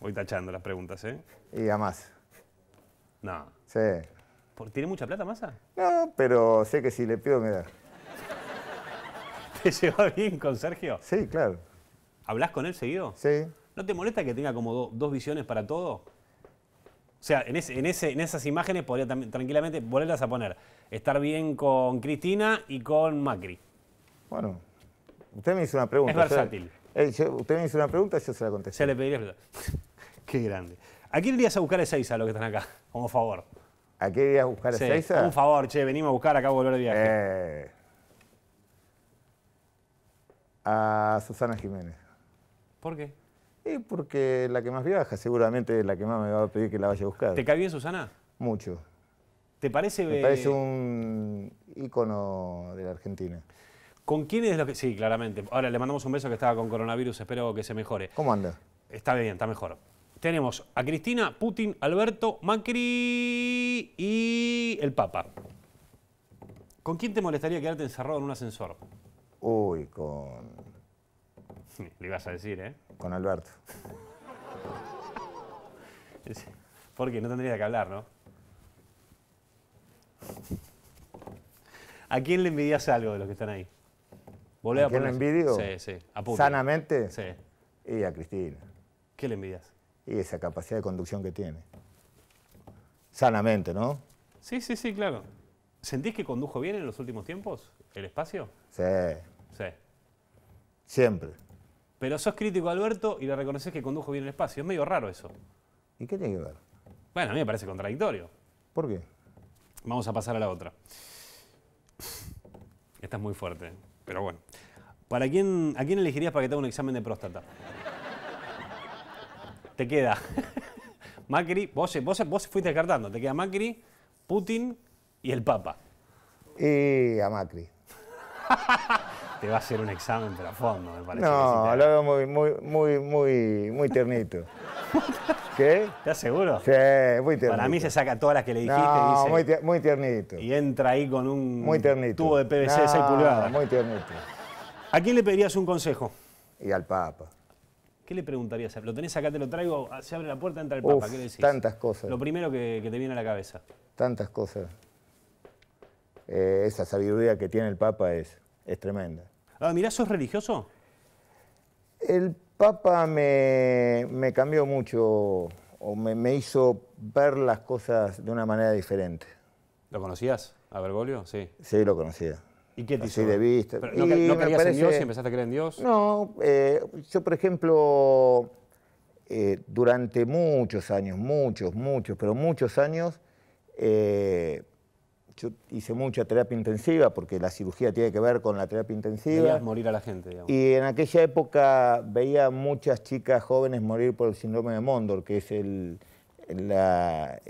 Voy tachando las preguntas, ¿eh? Y a más. No. Sí. ¿Tiene mucha plata, Massa? No, pero sé que si le pido me da. ¿Te lleva bien con Sergio? Sí, claro. ¿Hablas con él seguido? Sí. ¿No te molesta que tenga como dos visiones para todo? O sea, en, ese, en, esas imágenes podría tranquilamente volverlas a poner. Estar bien con Cristina y con Macri. Bueno, usted me hizo una pregunta. Es versátil. Eh, usted me hizo una pregunta, y yo se la contesté. Se le pediría Qué grande. ¿A quién irías a buscar a Seiza, los que están acá? Como favor. ¿A quién irías a buscar a Un favor, che, venimos a buscar acá a volver de viaje. Eh, a Susana Jiménez. ¿Por qué? Y porque la que más viaja seguramente es la que más me va a pedir que la vaya a buscar. ¿Te cae bien Susana? Mucho. ¿Te parece? Me parece un ícono de la Argentina. ¿Con quién es lo que.? Sí, claramente. Ahora le mandamos un beso que estaba con coronavirus, espero que se mejore. ¿Cómo anda? Está bien, está mejor. Tenemos a Cristina, Putin, Alberto, Macri y el Papa. ¿Con quién te molestaría quedarte encerrado en un ascensor? Uy, con le ibas a decir, ¿eh? Con Alberto. Porque no tendría que hablar, ¿no? ¿A quién le envidias algo de los que están ahí? ¿A, quién le envidio? Sí, sí. A ¿Sanamente? Sí. Y a Cristina. ¿Qué le envidias? Y esa capacidad de conducción que tiene. Sanamente, ¿no? Sí, sí, sí, claro. ¿Sentís que condujo bien en los últimos tiempos el espacio? Sí. Sí. Siempre. Pero sos crítico Alberto y le reconoces que condujo bien el espacio. Es medio raro eso. ¿Y qué tiene que ver? Bueno, a mí me parece contradictorio. ¿Por qué? Vamos a pasar a la otra. Esta es muy fuerte, pero bueno. ¿Para quién, ¿A quién elegirías para que te haga un examen de próstata? te queda Macri, vos, vos, fuiste descartando, te queda Macri, Putin y el Papa. Eh, a Macri. te va a hacer un examen pero a fondo, me parece. No, lo veo muy, muy, muy, muy, muy tiernito. ¿Qué? ¿Estás seguro? Sí, muy tiernito. Para mí se saca todas las que le dijiste y dice... Muy, muy tiernito. Y entra ahí con un tubo de PVC de 6 pulgadas. Muy tiernito. ¿A quién le pedirías un consejo? Y al Papa. ¿Qué le preguntarías? Lo tenés acá, te lo traigo, se abre la puerta, entra el Papa, ¿qué le Tantas cosas. Lo primero que, te viene a la cabeza. Tantas cosas. Eh, esa sabiduría que tiene el Papa es, es tremenda. Ah, mira, ¿sos religioso? El Papa me, cambió mucho o me, hizo ver las cosas de una manera diferente. ¿Lo conocías a Bergoglio? Sí. Sí, lo conocía. ¿Y qué te hizo? Así de vista. ¿No, no creías parece... en Dios y empezaste a creer en Dios? No, eh, yo por ejemplo, eh, durante muchos años, muchos, muchos, pero muchos años, eh, yo hice mucha terapia intensiva porque la cirugía tiene que ver con la terapia intensiva. morir a la gente, Y en aquella época veía muchas chicas jóvenes morir por el síndrome de Mondor, que es, eh, la,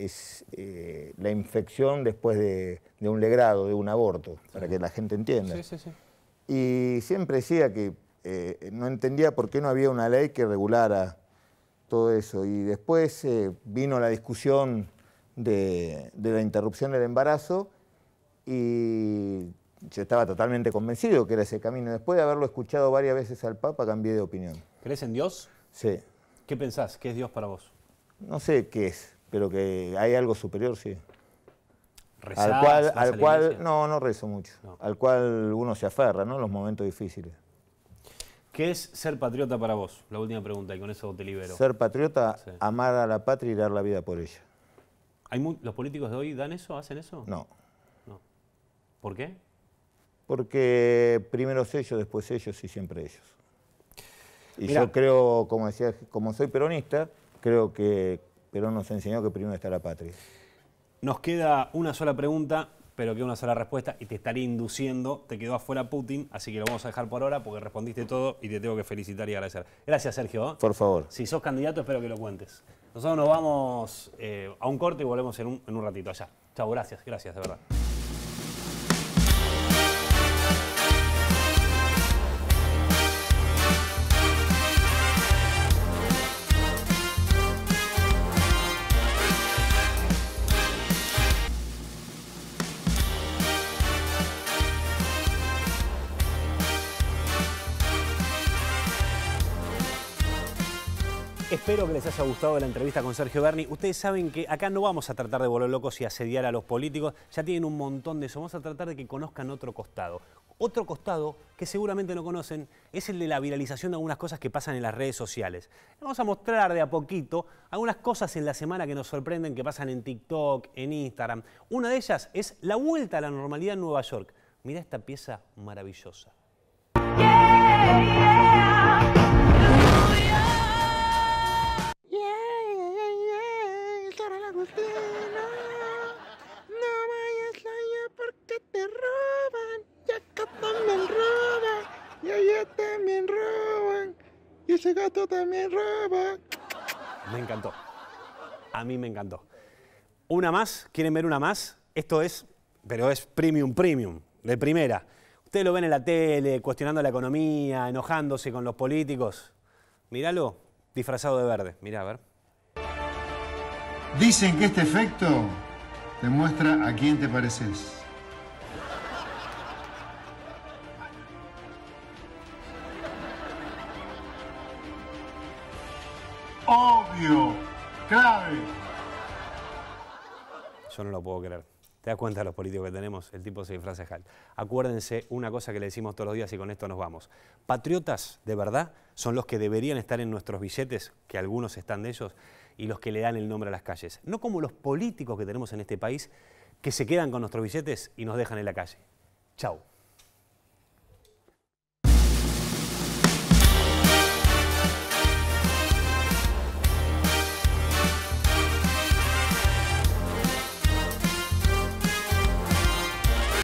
infección después de, un legrado, de un aborto, para que la gente entienda. Sí, sí, sí. Y siempre decía que eh, no entendía por qué no había una ley que regulara todo eso. Y después eh, vino la discusión de la interrupción del embarazo y yo estaba totalmente convencido que era ese camino. Después de haberlo escuchado varias veces al Papa, cambié de opinión. ¿Crees en Dios? Sí. ¿Qué pensás? ¿Qué es Dios para vos? No sé qué es, pero que hay algo superior, sí. al cual, al cual no, no rezo mucho. Al cual uno se aferra, ¿no? Los momentos difíciles. ¿Qué es ser patriota para vos? La última pregunta, y con eso te libero. Ser patriota, amar a la patria y dar la vida por ella. ¿Hay ¿Los políticos de hoy dan eso? ¿Hacen eso? No. ¿Por qué? Porque primero ellos, después ellos y siempre ellos. Y yo creo, como decía, como soy peronista, creo que Perón nos enseñó que primero está la patria. Nos queda una sola pregunta, pero que una sola respuesta, y te estaré induciendo, te quedó afuera Putin, así que lo vamos a dejar por ahora porque respondiste todo y te tengo que felicitar y agradecer. Gracias, Sergio. ¿eh? Por favor. Si sos candidato, espero que lo cuentes. Nosotros nos vamos eh, a un corte y volvemos en un, en un ratito allá. Chao, gracias, gracias, de verdad. Espero que les haya gustado la entrevista con Sergio Berni. Ustedes saben que acá no vamos a tratar de volver locos y asediar a los políticos. Ya tienen un montón de eso. Vamos a tratar de que conozcan otro costado. Otro costado que seguramente no conocen es el de la viralización de algunas cosas que pasan en las redes sociales. Vamos a mostrar de a poquito algunas cosas en la semana que nos sorprenden que pasan en TikTok, en Instagram. Una de ellas es la vuelta a la normalidad en Nueva York. Mira esta pieza maravillosa. No vayas allá porque te roban. Ya acá también roba Y allá también roban. Y ese gato también roba. Me encantó. A mí me encantó. Una más, ¿quieren ver una más? Esto es, pero es premium, premium, de primera. Ustedes lo ven en la tele, cuestionando la economía, enojándose con los políticos. Míralo, disfrazado de verde. Mira a ver. Dicen que este efecto te muestra a quién te pareces. Obvio, clave. Yo no lo puedo creer. ¿Te das cuenta de los políticos que tenemos? El tipo se disfraza de Acuérdense una cosa que le decimos todos los días y con esto nos vamos. Patriotas de verdad son los que deberían estar en nuestros billetes, que algunos están de ellos, y los que le dan el nombre a las calles. No como los políticos que tenemos en este país que se quedan con nuestros billetes y nos dejan en la calle. Chao.